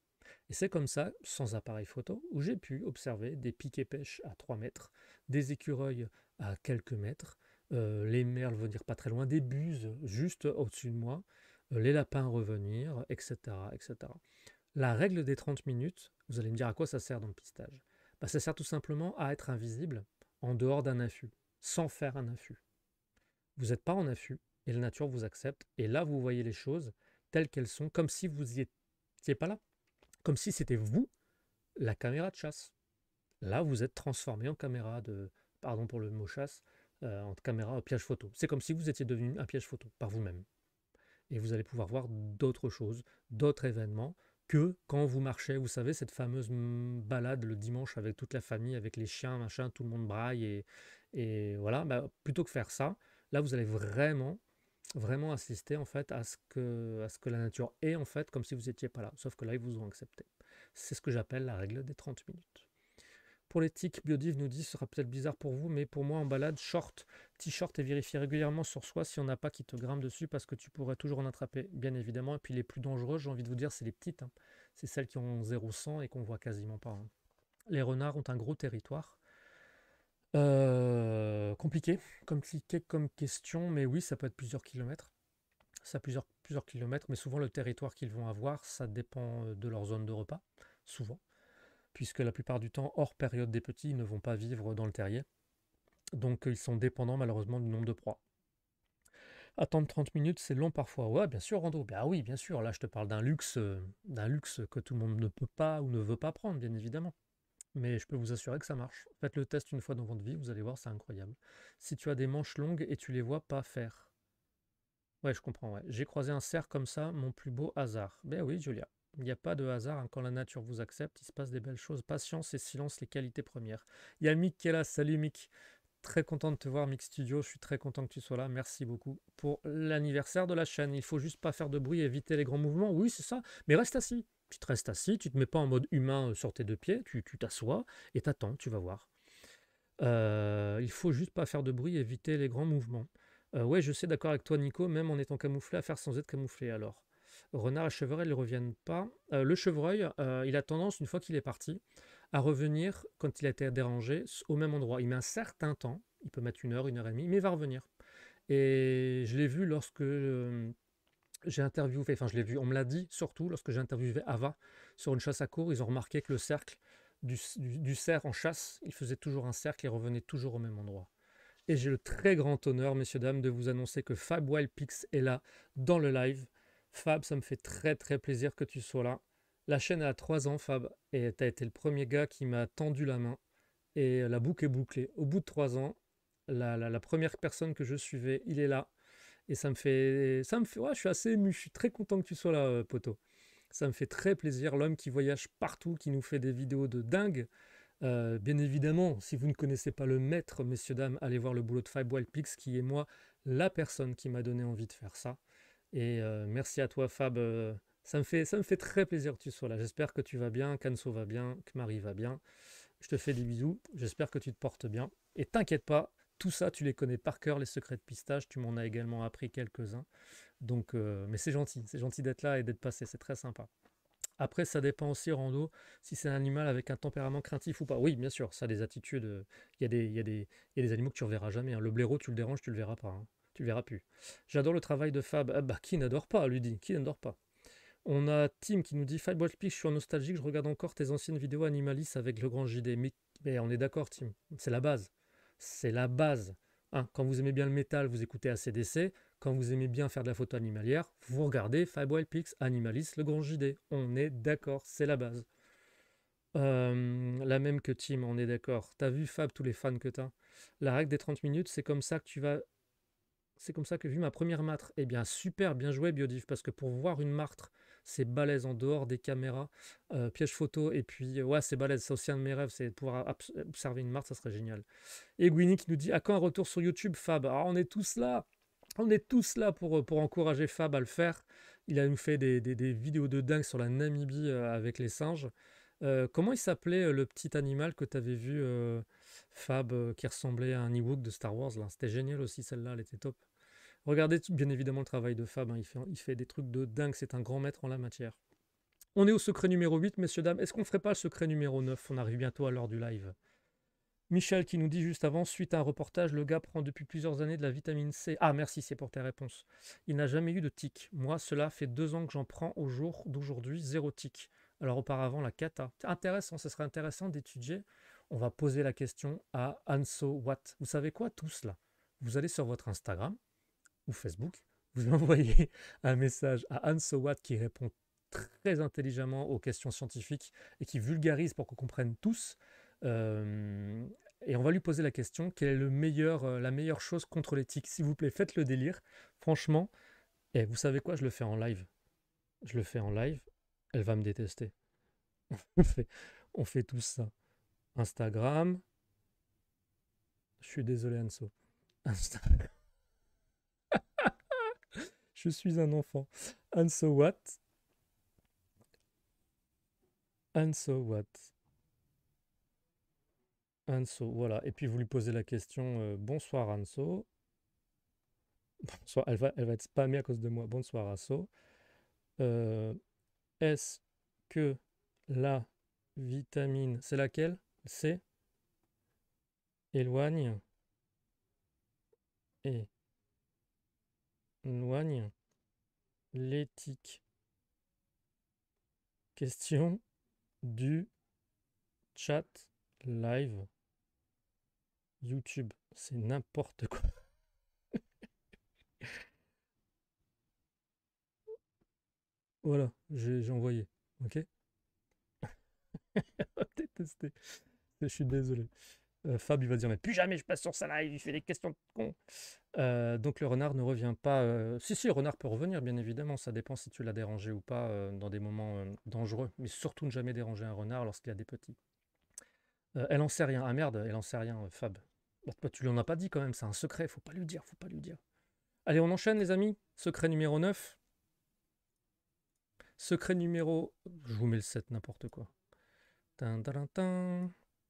Et c'est comme ça, sans appareil photo, où j'ai pu observer des piquets pêche à 3 mètres, des écureuils à quelques mètres, euh, les merles venir pas très loin, des buses juste au-dessus de moi, euh, les lapins revenir, etc., etc. La règle des 30 minutes, vous allez me dire à quoi ça sert dans le pistage bah, Ça sert tout simplement à être invisible en dehors d'un affût, sans faire un affût. Vous n'êtes pas en affût et la nature vous accepte. Et là, vous voyez les choses telles qu'elles sont, comme si vous n'y étiez pas là. Comme si c'était vous, la caméra de chasse. Là, vous êtes transformé en caméra de. Pardon pour le mot chasse, euh, en caméra euh, piège photo. C'est comme si vous étiez devenu un piège photo par vous-même. Et vous allez pouvoir voir d'autres choses, d'autres événements, que quand vous marchez, vous savez, cette fameuse mmh, balade le dimanche avec toute la famille, avec les chiens, machin, tout le monde braille, et, voilà, bah, plutôt que faire ça, là, vous allez vraiment, vraiment assister, en fait, à ce, que, à ce que la nature est, en fait, comme si vous n'étiez pas là, sauf que là, ils vous ont accepté. C'est ce que j'appelle la règle des 30 minutes. Pour Biodiv nous dit, ce sera peut-être bizarre pour vous, mais pour moi en balade, short, t-shirt et vérifier régulièrement sur soi si on n'a pas qui te grimpe dessus parce que tu pourrais toujours en attraper, bien évidemment. Et puis les plus dangereux, j'ai envie de vous dire, c'est les petites. Hein. C'est celles qui ont 0-100 et qu'on voit quasiment pas. Hein. Les renards ont un gros territoire. Euh, compliqué, compliqué comme question, mais oui, ça peut être plusieurs kilomètres. Ça plusieurs, plusieurs kilomètres, mais souvent le territoire qu'ils vont avoir, ça dépend euh, de leur zone de repas, souvent puisque la plupart du temps, hors période des petits, ils ne vont pas vivre dans le terrier. Donc ils sont dépendants malheureusement du nombre de proies. Attendre 30 minutes, c'est long parfois. Ouais, bien sûr, Rando. Bah oui, bien sûr. Là, je te parle d'un luxe, euh, d'un luxe que tout le monde ne peut pas ou ne veut pas prendre, bien évidemment. Mais je peux vous assurer que ça marche. Faites le test une fois dans votre vie, vous allez voir, c'est incroyable. Si tu as des manches longues et tu les vois pas faire. Ouais, je comprends, ouais. J'ai croisé un cerf comme ça, mon plus beau hasard. Ben oui, Julia. Il n'y a pas de hasard, hein, quand la nature vous accepte, il se passe des belles choses. Patience et silence, les qualités premières. Il y a Mick qui est là, salut Mick. Très content de te voir, Mick Studio. Je suis très content que tu sois là. Merci beaucoup pour l'anniversaire de la chaîne. Il faut juste pas faire de bruit, éviter les grands mouvements. Oui, c'est ça. Mais reste assis. Tu te restes assis, tu te mets pas en mode humain euh, sur tes deux pieds. Tu t'assois et t'attends, tu vas voir. Il euh, il faut juste pas faire de bruit, éviter les grands mouvements. Euh, oui, je suis d'accord avec toi, Nico. Même en étant camouflé, à faire sans être camouflé alors renard et chevreuil ne reviennent pas. Euh, le chevreuil, euh, il a tendance, une fois qu'il est parti, à revenir quand il a été dérangé au même endroit. Il met un certain temps, il peut mettre une heure, une heure et demie, mais il va revenir. Et je l'ai vu lorsque euh, j'ai interviewé, enfin je l'ai vu, on me l'a dit surtout lorsque j'ai Ava sur une chasse à cours, ils ont remarqué que le cercle du, cerf en chasse, il faisait toujours un cercle et revenait toujours au même endroit. Et j'ai le très grand honneur, messieurs, dames, de vous annoncer que Fab Wild Pix est là dans le live. Fab, ça me fait très très plaisir que tu sois là. La chaîne a 3 ans, Fab, et tu as été le premier gars qui m'a tendu la main. Et euh, la boucle est bouclée. Au bout de 3 ans, la, la, première personne que je suivais, il est là. Et ça me fait. Ça me fait je suis assez ému. Je suis très content que tu sois là, euh, poteau. Ça me fait très plaisir. L'homme qui voyage partout, qui nous fait des vidéos de dingue. Euh, bien évidemment, si vous ne connaissez pas le maître, messieurs, dames, allez voir le boulot de Five Wild qui est moi, la personne qui m'a donné envie de faire ça. Et merci à toi, Fab. Ça me, fait, ça me fait très plaisir que tu sois là. J'espère que tu vas bien, qu'Anso va bien, que Marie va bien. Je te fais des bisous. J'espère que tu te portes bien. Et t'inquiète pas, tout ça, tu les connais par cœur, les secrets de pistage. Tu m'en as également appris quelques-uns. Donc, mais c'est gentil. C'est gentil d'être là et d'être passé. C'est très sympa. Après, ça dépend aussi, Rando, si c'est un animal avec un tempérament craintif ou pas. Oui, bien sûr, ça, a des attitudes. Il y, a des animaux que tu ne reverras jamais. Hein. Le blaireau, tu le déranges, tu le verras pas. Hein. Tu verras plus. J'adore le travail de Fab. Ah bah, qui n'adore pas, lui dit. Qui n'adore pas On a Tim qui nous dit fab je suis nostalgique, je regarde encore tes anciennes vidéos Animalis avec le grand JD. Mais, on est d'accord, Tim. C'est la base. C'est la base. quand vous aimez bien le métal, vous écoutez ACDC. Quand vous aimez bien faire de la photo animalière, vous regardez Firewall Pix. Animalis, le grand JD. On est d'accord, c'est la base. Euh, la même que Tim, on est d'accord. T'as vu Fab, tous les fans que t'as La règle des 30 minutes, c'est comme ça que tu vas c'est comme ça que vu ma première martre. Eh bien, super, bien joué, Biodiv, parce que pour voir une martre, c'est balèze en dehors des caméras, euh, piège photo, et puis, euh, ouais, c'est balèze. C'est aussi un de mes rêves, c'est de pouvoir observer une martre, ça serait génial. Et Gwini qui nous dit À quand un retour sur YouTube, Fab ah, on est tous là on est tous là pour, euh, encourager Fab à le faire. Il a nous fait des, des vidéos de dingue sur la Namibie avec les singes. Euh, comment il s'appelait euh, le petit animal que tu avais vu, euh, Fab, qui ressemblait à un Ewok de Star Wars C'était génial aussi, celle-là, elle était top. Regardez bien évidemment le travail de Fab, hein, il, fait, des trucs de dingue, c'est un grand maître en la matière. On est au secret numéro 8, messieurs, dames. Est-ce qu'on ferait pas le secret numéro 9 On arrive bientôt à l'heure du live. Michel qui nous dit juste avant, suite à un reportage, le gars prend depuis plusieurs années de la vitamine C. Ah merci, c'est pour tes réponses. Il n'a jamais eu de tic. Moi, cela fait deux ans que j'en prends au jour d'aujourd'hui, zéro tic. Alors auparavant, la cata. Intéressant, ce serait intéressant d'étudier. On va poser la question à Anso Watt. Vous savez quoi tous là Vous allez sur votre Instagram ou Facebook, vous envoyez un message à Anso Watt qui répond très intelligemment aux questions scientifiques et qui vulgarise pour qu'on comprenne tous. Euh, et on va lui poser la question quelle est euh, la meilleure chose contre l'éthique S'il vous plaît, faites le délire. Franchement, et eh, vous savez quoi Je le fais en live. Je le fais en live elle va me détester. on, fait, on fait ça. Instagram. Je suis désolé, Anso. Instagram. je suis un enfant. Anso what? Anso what? Anso, voilà. Et puis vous lui posez la question euh, Bonsoir Anso. Bonsoir, elle va, elle va être spammée à cause de moi. Bonsoir Anso. Euh, est-ce que la vitamine, c'est laquelle C'est... éloigne et éloigne l'éthique. Question du chat live YouTube. C'est n'importe quoi. Voilà, j'ai envoyé. Ok Détesté. Je suis désolé. Euh, Fab, il va dire, mais plus jamais je passe sur sa live, il fait des questions de con. Euh, donc le renard ne revient pas. Euh, si, si, le renard peut revenir, bien évidemment. Ça dépend si tu l'as dérangé ou pas dans des moments dangereux. Mais surtout ne jamais déranger un renard lorsqu'il y a des petits. elle en sait rien. Ah merde, elle en sait rien, Fab. Bah, tu lui en as pas dit quand même, c'est un secret, faut pas lui dire, faut pas lui dire. Allez, on enchaîne les amis. Secret numéro 9. Secret numéro. Je vous mets le 7, n'importe quoi.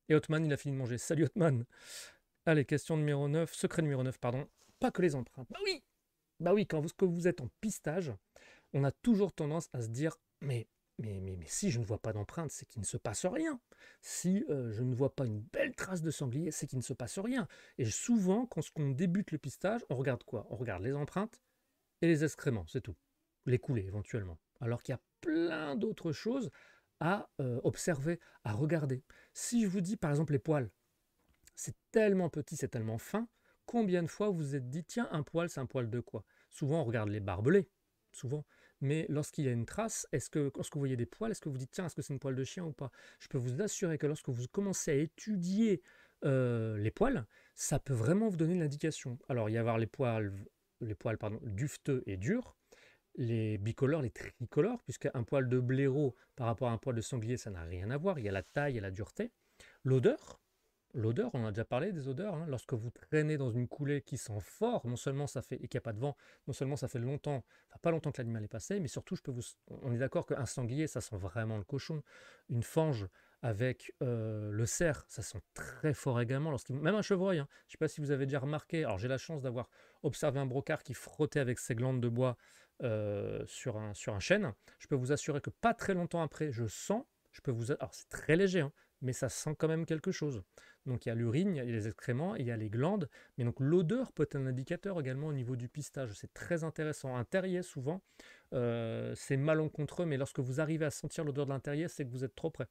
Et Hotman, il a fini de manger. Salut Hotman. Allez, question numéro 9. Secret numéro 9, pardon. Pas que les empreintes. Bah oui Bah oui, quand vous, vous êtes en pistage, on a toujours tendance à se dire Mais, mais, mais, si je ne vois pas d'empreinte, c'est qu'il ne se passe rien. Si euh, je ne vois pas une belle trace de sanglier, c'est qu'il ne se passe rien. Et souvent, quand on débute le pistage, on regarde quoi On regarde les empreintes et les excréments, c'est tout. Les coulées éventuellement alors qu'il y a plein d'autres choses à euh, observer, à regarder. Si je vous dis par exemple les poils, c'est tellement petit, c'est tellement fin, combien de fois vous vous êtes dit tiens un poil c'est un poil de quoi Souvent on regarde les barbelés, souvent. Mais lorsqu'il y a une trace, est-ce que lorsque vous voyez des poils, est-ce que vous dites tiens est-ce que c'est une poil de chien ou pas Je peux vous assurer que lorsque vous commencez à étudier euh, les poils, ça peut vraiment vous donner l'indication. Alors il y a avoir les poils, les poils pardon, dufteux et durs les bicolores, les tricolores, puisqu'un poil de blaireau par rapport à un poil de sanglier, ça n'a rien à voir. Il y a la taille, il y a la dureté. L'odeur, l'odeur, on a déjà parlé des odeurs. Hein. Lorsque vous traînez dans une coulée qui sent fort, non seulement ça fait, et qu'il n'y a pas de vent, non seulement ça fait longtemps, pas longtemps que l'animal est passé, mais surtout, je peux vous, on est d'accord qu'un sanglier, ça sent vraiment le cochon. Une fange avec euh, le cerf, ça sent très fort également. même un chevreuil, hein. je ne sais pas si vous avez déjà remarqué, alors j'ai la chance d'avoir observé un brocard qui frottait avec ses glandes de bois euh, sur, un, sur un chêne, je peux vous assurer que pas très longtemps après, je sens, je peux vous... Alors c'est très léger, hein, mais ça sent quand même quelque chose. Donc il y a l'urine, il y a les excréments, il y a les glandes, mais donc l'odeur peut être un indicateur également au niveau du pistage, c'est très intéressant. Un terrier souvent, euh, c'est malencontreux, mais lorsque vous arrivez à sentir l'odeur de l'intérieur, c'est que vous êtes trop près.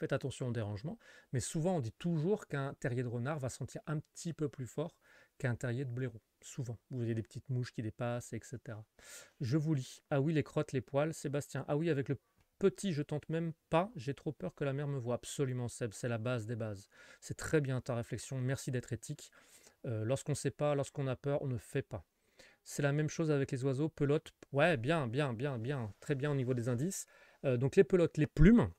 Faites attention au dérangement, mais souvent on dit toujours qu'un terrier de renard va sentir un petit peu plus fort un terrier de blaireau. Souvent, vous avez des petites mouches qui dépassent, etc. Je vous lis. Ah oui, les crottes, les poils, Sébastien. Ah oui, avec le petit, je tente même pas, j'ai trop peur que la mère me voie. Absolument, Seb, c'est la base des bases. C'est très bien ta réflexion, merci d'être éthique. Euh, lorsqu'on ne sait pas, lorsqu'on a peur, on ne fait pas. C'est la même chose avec les oiseaux, pelotes. Ouais, bien, bien, bien, bien, très bien au niveau des indices. Euh, donc les pelotes, les plumes,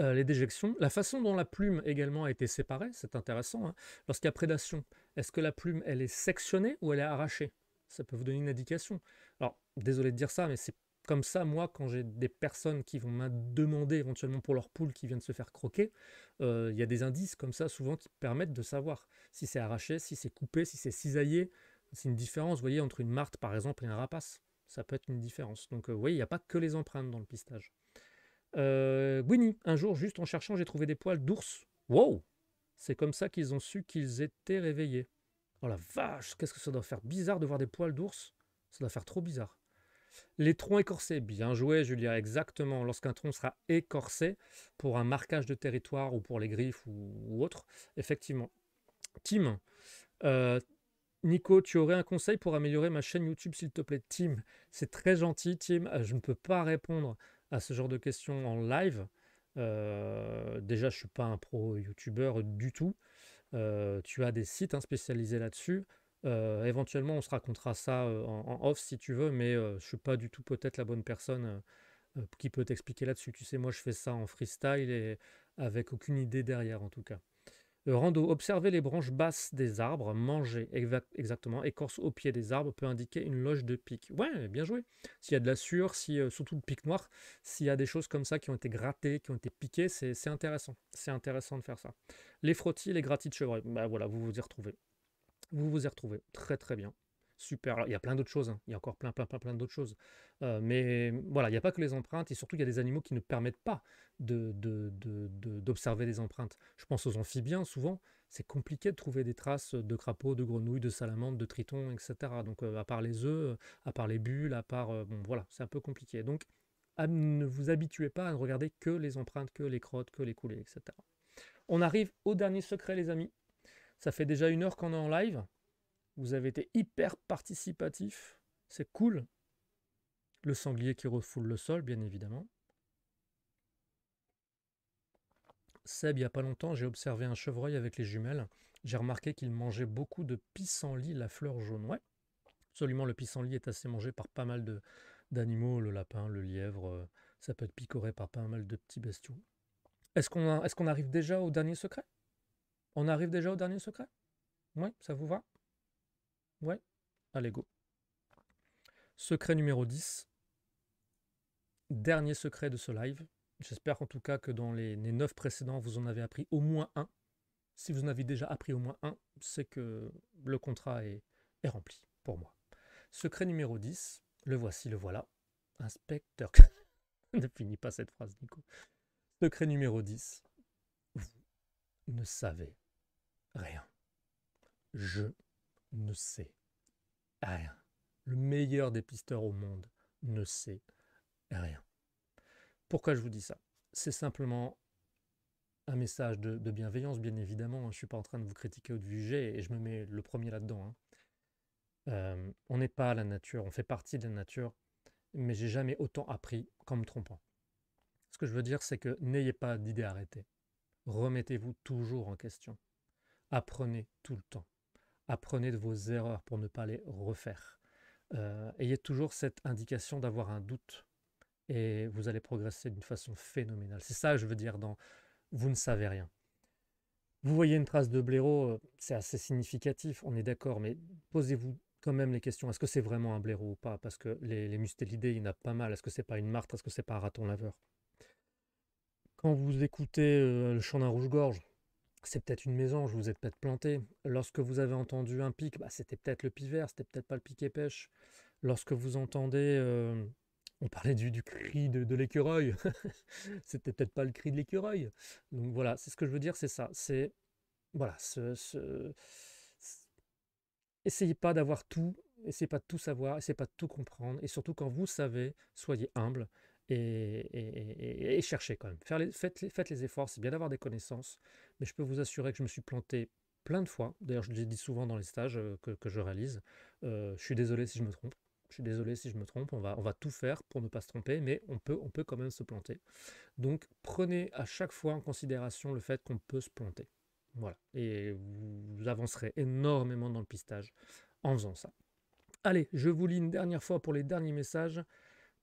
euh, les déjections, la façon dont la plume également a été séparée, c'est intéressant. Hein. Lorsqu'il y a prédation, est-ce que la plume, elle est sectionnée ou elle est arrachée Ça peut vous donner une indication. Alors, désolé de dire ça, mais c'est comme ça, moi, quand j'ai des personnes qui vont me demander éventuellement pour leur poule qui vient de se faire croquer, euh, il y a des indices comme ça souvent qui permettent de savoir si c'est arraché, si c'est coupé, si c'est cisaillé. C'est une différence, vous voyez, entre une marte par exemple et un rapace. Ça peut être une différence. Donc, euh, vous voyez, il n'y a pas que les empreintes dans le pistage. Euh, un jour, juste en cherchant, j'ai trouvé des poils d'ours. Wow C'est comme ça qu'ils ont su qu'ils étaient réveillés. Oh la vache, qu'est-ce que ça doit faire bizarre de voir des poils d'ours Ça doit faire trop bizarre. Les troncs écorcés, bien joué Julia, exactement. Lorsqu'un tronc sera écorcé pour un marquage de territoire ou pour les griffes ou, autre, effectivement. Tim, euh, Nico, tu aurais un conseil pour améliorer ma chaîne YouTube, s'il te plaît Tim, c'est très gentil, Tim, euh, je ne peux pas répondre à ce genre de questions en live. Euh, déjà, je suis pas un pro youtubeur du tout. Euh, tu as des sites hein, spécialisés là-dessus. Euh, éventuellement, on se racontera ça en, en off si tu veux, mais je suis pas du tout peut-être la bonne personne qui peut t'expliquer là-dessus. Tu sais, moi, je fais ça en freestyle et avec aucune idée derrière, en tout cas. Rando, observer les branches basses des arbres, manger exactement, écorce au pied des arbres peut indiquer une loge de pique. Ouais, bien joué. S'il y a de la sueur, si, euh, surtout le pic noir, s'il y a des choses comme ça qui ont été grattées, qui ont été piquées, c'est intéressant. C'est intéressant de faire ça. Les frottis, les grattis de chevreuil, bah voilà, vous vous y retrouvez. Vous vous y retrouvez. Très très bien super. il y a plein d'autres choses, hein. il y a encore plein, plein, plein, plein d'autres choses. Euh, mais voilà, il n'y a pas que les empreintes, et surtout il y a des animaux qui ne permettent pas d'observer de, des empreintes. Je pense aux amphibiens, souvent, c'est compliqué de trouver des traces de crapauds, de grenouilles, de salamandres, de tritons, etc. Donc euh, à part les œufs, à part les bulles, à part... Euh, bon voilà, c'est un peu compliqué. Donc ne vous habituez pas à ne regarder que les empreintes, que les crottes, que les coulées, etc. On arrive au dernier secret, les amis. Ça fait déjà une heure qu'on est en live. Vous avez été hyper participatif. C'est cool. Le sanglier qui refoule le sol, bien évidemment. Seb, il n'y a pas longtemps, j'ai observé un chevreuil avec les jumelles. J'ai remarqué qu'il mangeait beaucoup de pissenlit, la fleur jaune. Ouais, absolument, le pissenlit est assez mangé par pas mal de, d'animaux, le lapin, le lièvre. Euh, ça peut être picoré par pas mal de petits bestiaux. Est-ce qu'on, est-ce qu'on arrive déjà au dernier secret On arrive déjà au dernier secret Oui, ça vous va Ouais, allez go. Secret numéro 10. Dernier secret de ce live. J'espère en tout cas que dans les, neuf 9 précédents, vous en avez appris au moins un. Si vous en avez déjà appris au moins un, c'est que le contrat est, est rempli pour moi. Secret numéro 10, le voici, le voilà. Inspecteur. ne finis pas cette phrase, Nico. Secret numéro 10. Vous ne savez rien. Je ne sait rien. Le meilleur des pisteurs au monde ne sait rien. Pourquoi je vous dis ça C'est simplement un message de, bienveillance, bien évidemment. Hein. Je ne suis pas en train de vous critiquer ou de juger, et je me mets le premier là-dedans. Hein. Euh, on n'est pas la nature, on fait partie de la nature, mais j'ai jamais autant appris qu'en me trompant. Ce que je veux dire, c'est que n'ayez pas d'idées arrêtées. Remettez-vous toujours en question. Apprenez tout le temps. Apprenez de vos erreurs pour ne pas les refaire. Euh, ayez toujours cette indication d'avoir un doute et vous allez progresser d'une façon phénoménale. C'est ça, je veux dire, dans vous ne savez rien. Vous voyez une trace de blaireau, euh, c'est assez significatif, on est d'accord, mais posez-vous quand même les questions. Est-ce que c'est vraiment un blaireau ou pas Parce que les, mustélidés, il y en a pas mal. Est-ce que c'est pas une martre Est-ce que c'est pas un raton laveur Quand vous écoutez euh, le chant d'un rouge-gorge, c'est peut-être une maison, je vous ai peut-être planté. Lorsque vous avez entendu un pic, bah, c'était peut-être le pivert, c'était peut-être pas le piquet pêche. Lorsque vous entendez, euh, on parlait du, cri de, l'écureuil, c'était peut-être pas le cri de l'écureuil. Donc voilà, c'est ce que je veux dire, c'est ça. C'est voilà, ce, essayez pas d'avoir tout, essayez pas de tout savoir, essayez pas de tout comprendre, et surtout quand vous savez, soyez humble et, cherchez quand même. faites, les, efforts, c'est bien d'avoir des connaissances, mais je peux vous assurer que je me suis planté plein de fois. D'ailleurs, je l'ai dit souvent dans les stages euh, que, je réalise. Euh, je suis désolé si je me trompe. Je suis désolé si je me trompe. On va, on va tout faire pour ne pas se tromper, mais on peut, on peut quand même se planter. Donc, prenez à chaque fois en considération le fait qu'on peut se planter. Voilà. Et vous avancerez énormément dans le pistage en faisant ça. Allez, je vous lis une dernière fois pour les derniers messages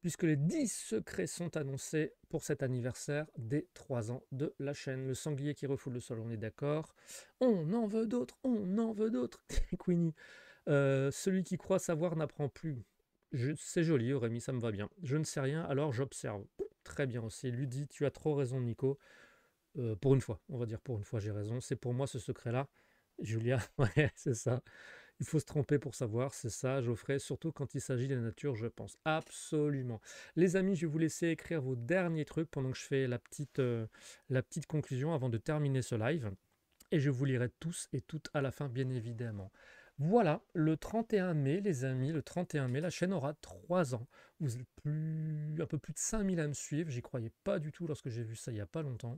puisque les 10 secrets sont annoncés pour cet anniversaire des 3 ans de la chaîne. Le sanglier qui refoule le sol, on est d'accord. On en veut d'autres, on en veut d'autres. Queenie, euh, celui qui croit savoir n'apprend plus. C'est joli, oh, Rémi, ça me va bien. Je ne sais rien, alors j'observe. Très bien aussi. dit, tu as trop raison, Nico. Euh, pour une fois, on va dire pour une fois, j'ai raison. C'est pour moi ce secret-là. Julia, ouais, c'est ça. Il faut se tromper pour savoir, c'est ça, Geoffrey, surtout quand il s'agit de la nature, je pense. Absolument. Les amis, je vais vous laisser écrire vos derniers trucs pendant que je fais la petite, euh, conclusion avant de terminer ce live. Et je vous lirai tous et toutes à la fin, bien évidemment. Voilà, le 31 mai, les amis, le 31 mai, la chaîne aura 3 ans. Vous plus, un peu plus de 5000 à me suivre, j'y croyais pas du tout lorsque j'ai vu ça il n'y a pas longtemps.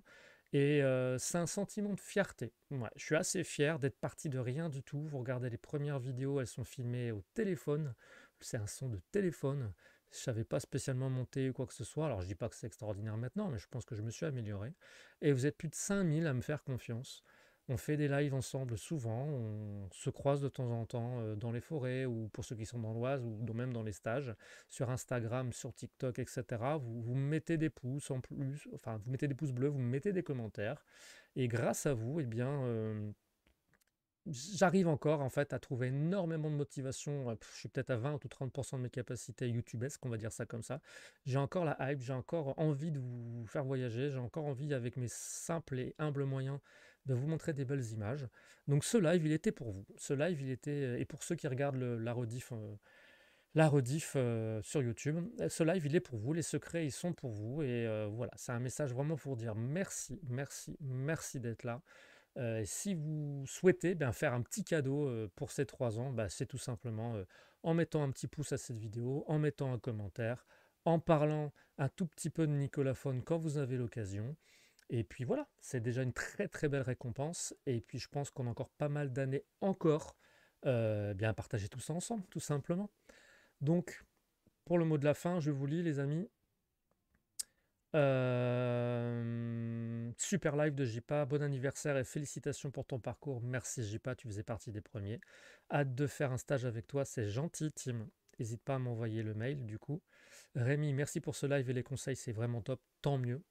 Et c'est un sentiment de fierté. je suis assez fier d'être parti de rien du tout. Vous regardez les premières vidéos, elles sont filmées au téléphone. C'est un son de téléphone. Je savais pas spécialement monter ou quoi que ce soit. Alors je ne dis pas que c'est extraordinaire maintenant, mais je pense que je me suis amélioré. Et vous êtes plus de 5000 à me faire confiance. On fait des lives ensemble souvent, on se croise de temps en temps euh, dans les forêts ou pour ceux qui sont dans l'Oise ou même dans les stages, sur Instagram, sur TikTok, etc. Vous, mettez des pouces en plus, enfin vous mettez des pouces bleus, vous mettez des commentaires et grâce à vous, eh bien, euh, j'arrive encore en fait à trouver énormément de motivation. Euh, je suis peut-être à 20 ou 30% de mes capacités YouTube-esque, on va dire ça comme ça. J'ai encore la hype, j'ai encore envie de vous faire voyager, j'ai encore envie avec mes simples et humbles moyens de vous montrer des belles images. Donc ce live, il était pour vous. Ce live, il était, euh, et pour ceux qui regardent la rediff, euh, la euh, sur YouTube, ce live, il est pour vous. Les secrets, ils sont pour vous. Et voilà, c'est un message vraiment pour dire merci, merci, merci d'être là. et si vous souhaitez eh bien, faire un petit cadeau pour ces trois ans, bah, c'est tout simplement en mettant un petit pouce à cette vidéo, en mettant un commentaire, en parlant un tout petit peu de Nicolas Nicolaphone quand vous avez l'occasion. Et puis voilà, c'est déjà une très très belle récompense. Et puis je pense qu'on a encore pas mal d'années encore euh, bien à partager tout ça ensemble, tout simplement. Donc, pour le mot de la fin, je vous lis les amis. Euh, super live de Jipa, bon anniversaire et félicitations pour ton parcours. Merci Jipa, tu faisais partie des premiers. Hâte de faire un stage avec toi, c'est gentil Tim. N'hésite pas à m'envoyer le mail du coup. Rémi, merci pour ce live et les conseils, c'est vraiment top, tant mieux.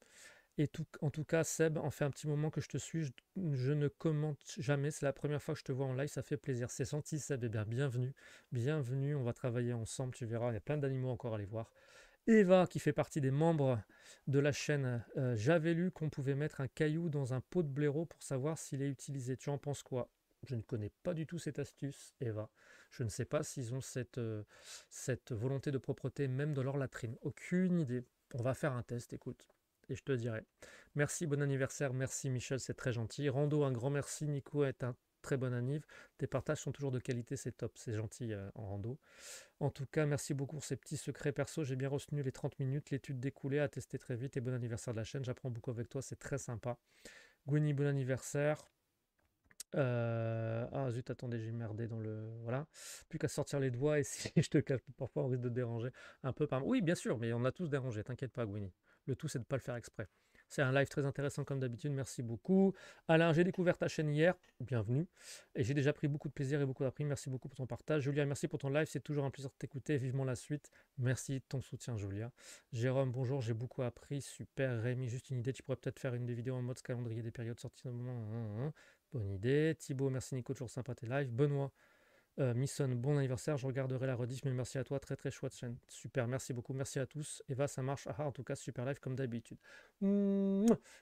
Et en tout cas, Seb, en fait un petit moment que je te suis. Je, ne commente jamais. C'est la première fois que je te vois en live. Ça fait plaisir. C'est senti, Seb. Eh bien, bienvenue. Bienvenue. On va travailler ensemble. Tu verras. Il y a plein d'animaux encore à aller voir. Eva, qui fait partie des membres de la chaîne, euh, j'avais lu qu'on pouvait mettre un caillou dans un pot de blaireau pour savoir s'il est utilisé. Tu en penses quoi Je ne connais pas du tout cette astuce, Eva. Je ne sais pas s'ils ont cette, euh, cette volonté de propreté même dans leur latrine. Aucune idée. On va faire un test, écoute et je te dirai. Merci, bon anniversaire, merci Michel, c'est très gentil. Rando, un grand merci. Nico est un très bon anniv. Tes partages sont toujours de qualité, c'est top, c'est gentil euh, en rando. En tout cas, merci beaucoup pour ces petits secrets perso. J'ai bien retenu les 30 minutes, l'étude découlée, à tester très vite et bon anniversaire de la chaîne. J'apprends beaucoup avec toi, c'est très sympa. Gwenny, bon anniversaire. Euh... Ah zut, attendez, j'ai merdé dans le. Voilà. Plus qu'à sortir les doigts et si je te cache, parfois on risque de déranger un peu. Par... Oui, bien sûr, mais on a tous dérangé, t'inquiète pas, Gwenny. Le tout, c'est de ne pas le faire exprès. C'est un live très intéressant comme d'habitude. Merci beaucoup. Alain, j'ai découvert ta chaîne hier. Bienvenue. Et j'ai déjà pris beaucoup de plaisir et beaucoup d'appris. Merci beaucoup pour ton partage. Julia, merci pour ton live. C'est toujours un plaisir de t'écouter. Vivement la suite. Merci ton soutien, Julia. Jérôme, bonjour. J'ai beaucoup appris. Super. Rémi, juste une idée. Tu pourrais peut-être faire une des vidéos en mode calendrier des périodes sorties. Hein, hein, hein. Bonne idée. Thibaut, merci Nico. Toujours sympa tes lives. Benoît. Euh, bon anniversaire, je regarderai la rediff, mais merci à toi, très très chouette chaîne. Super, merci beaucoup, merci à tous. Eva, ça marche, ah, en tout cas, super live comme d'habitude.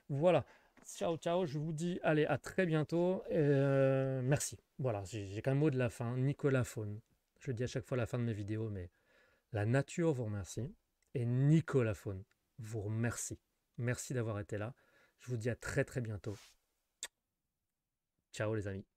voilà, ciao ciao, je vous dis, allez, à très bientôt, euh, merci. Voilà, j'ai qu'un mot de la fin, Nicolas Faune. Je le dis à chaque fois la fin de mes vidéos, mais la nature vous remercie, et Nicolas Faune vous remercie. Merci d'avoir été là, je vous dis à très très bientôt. Ciao les amis.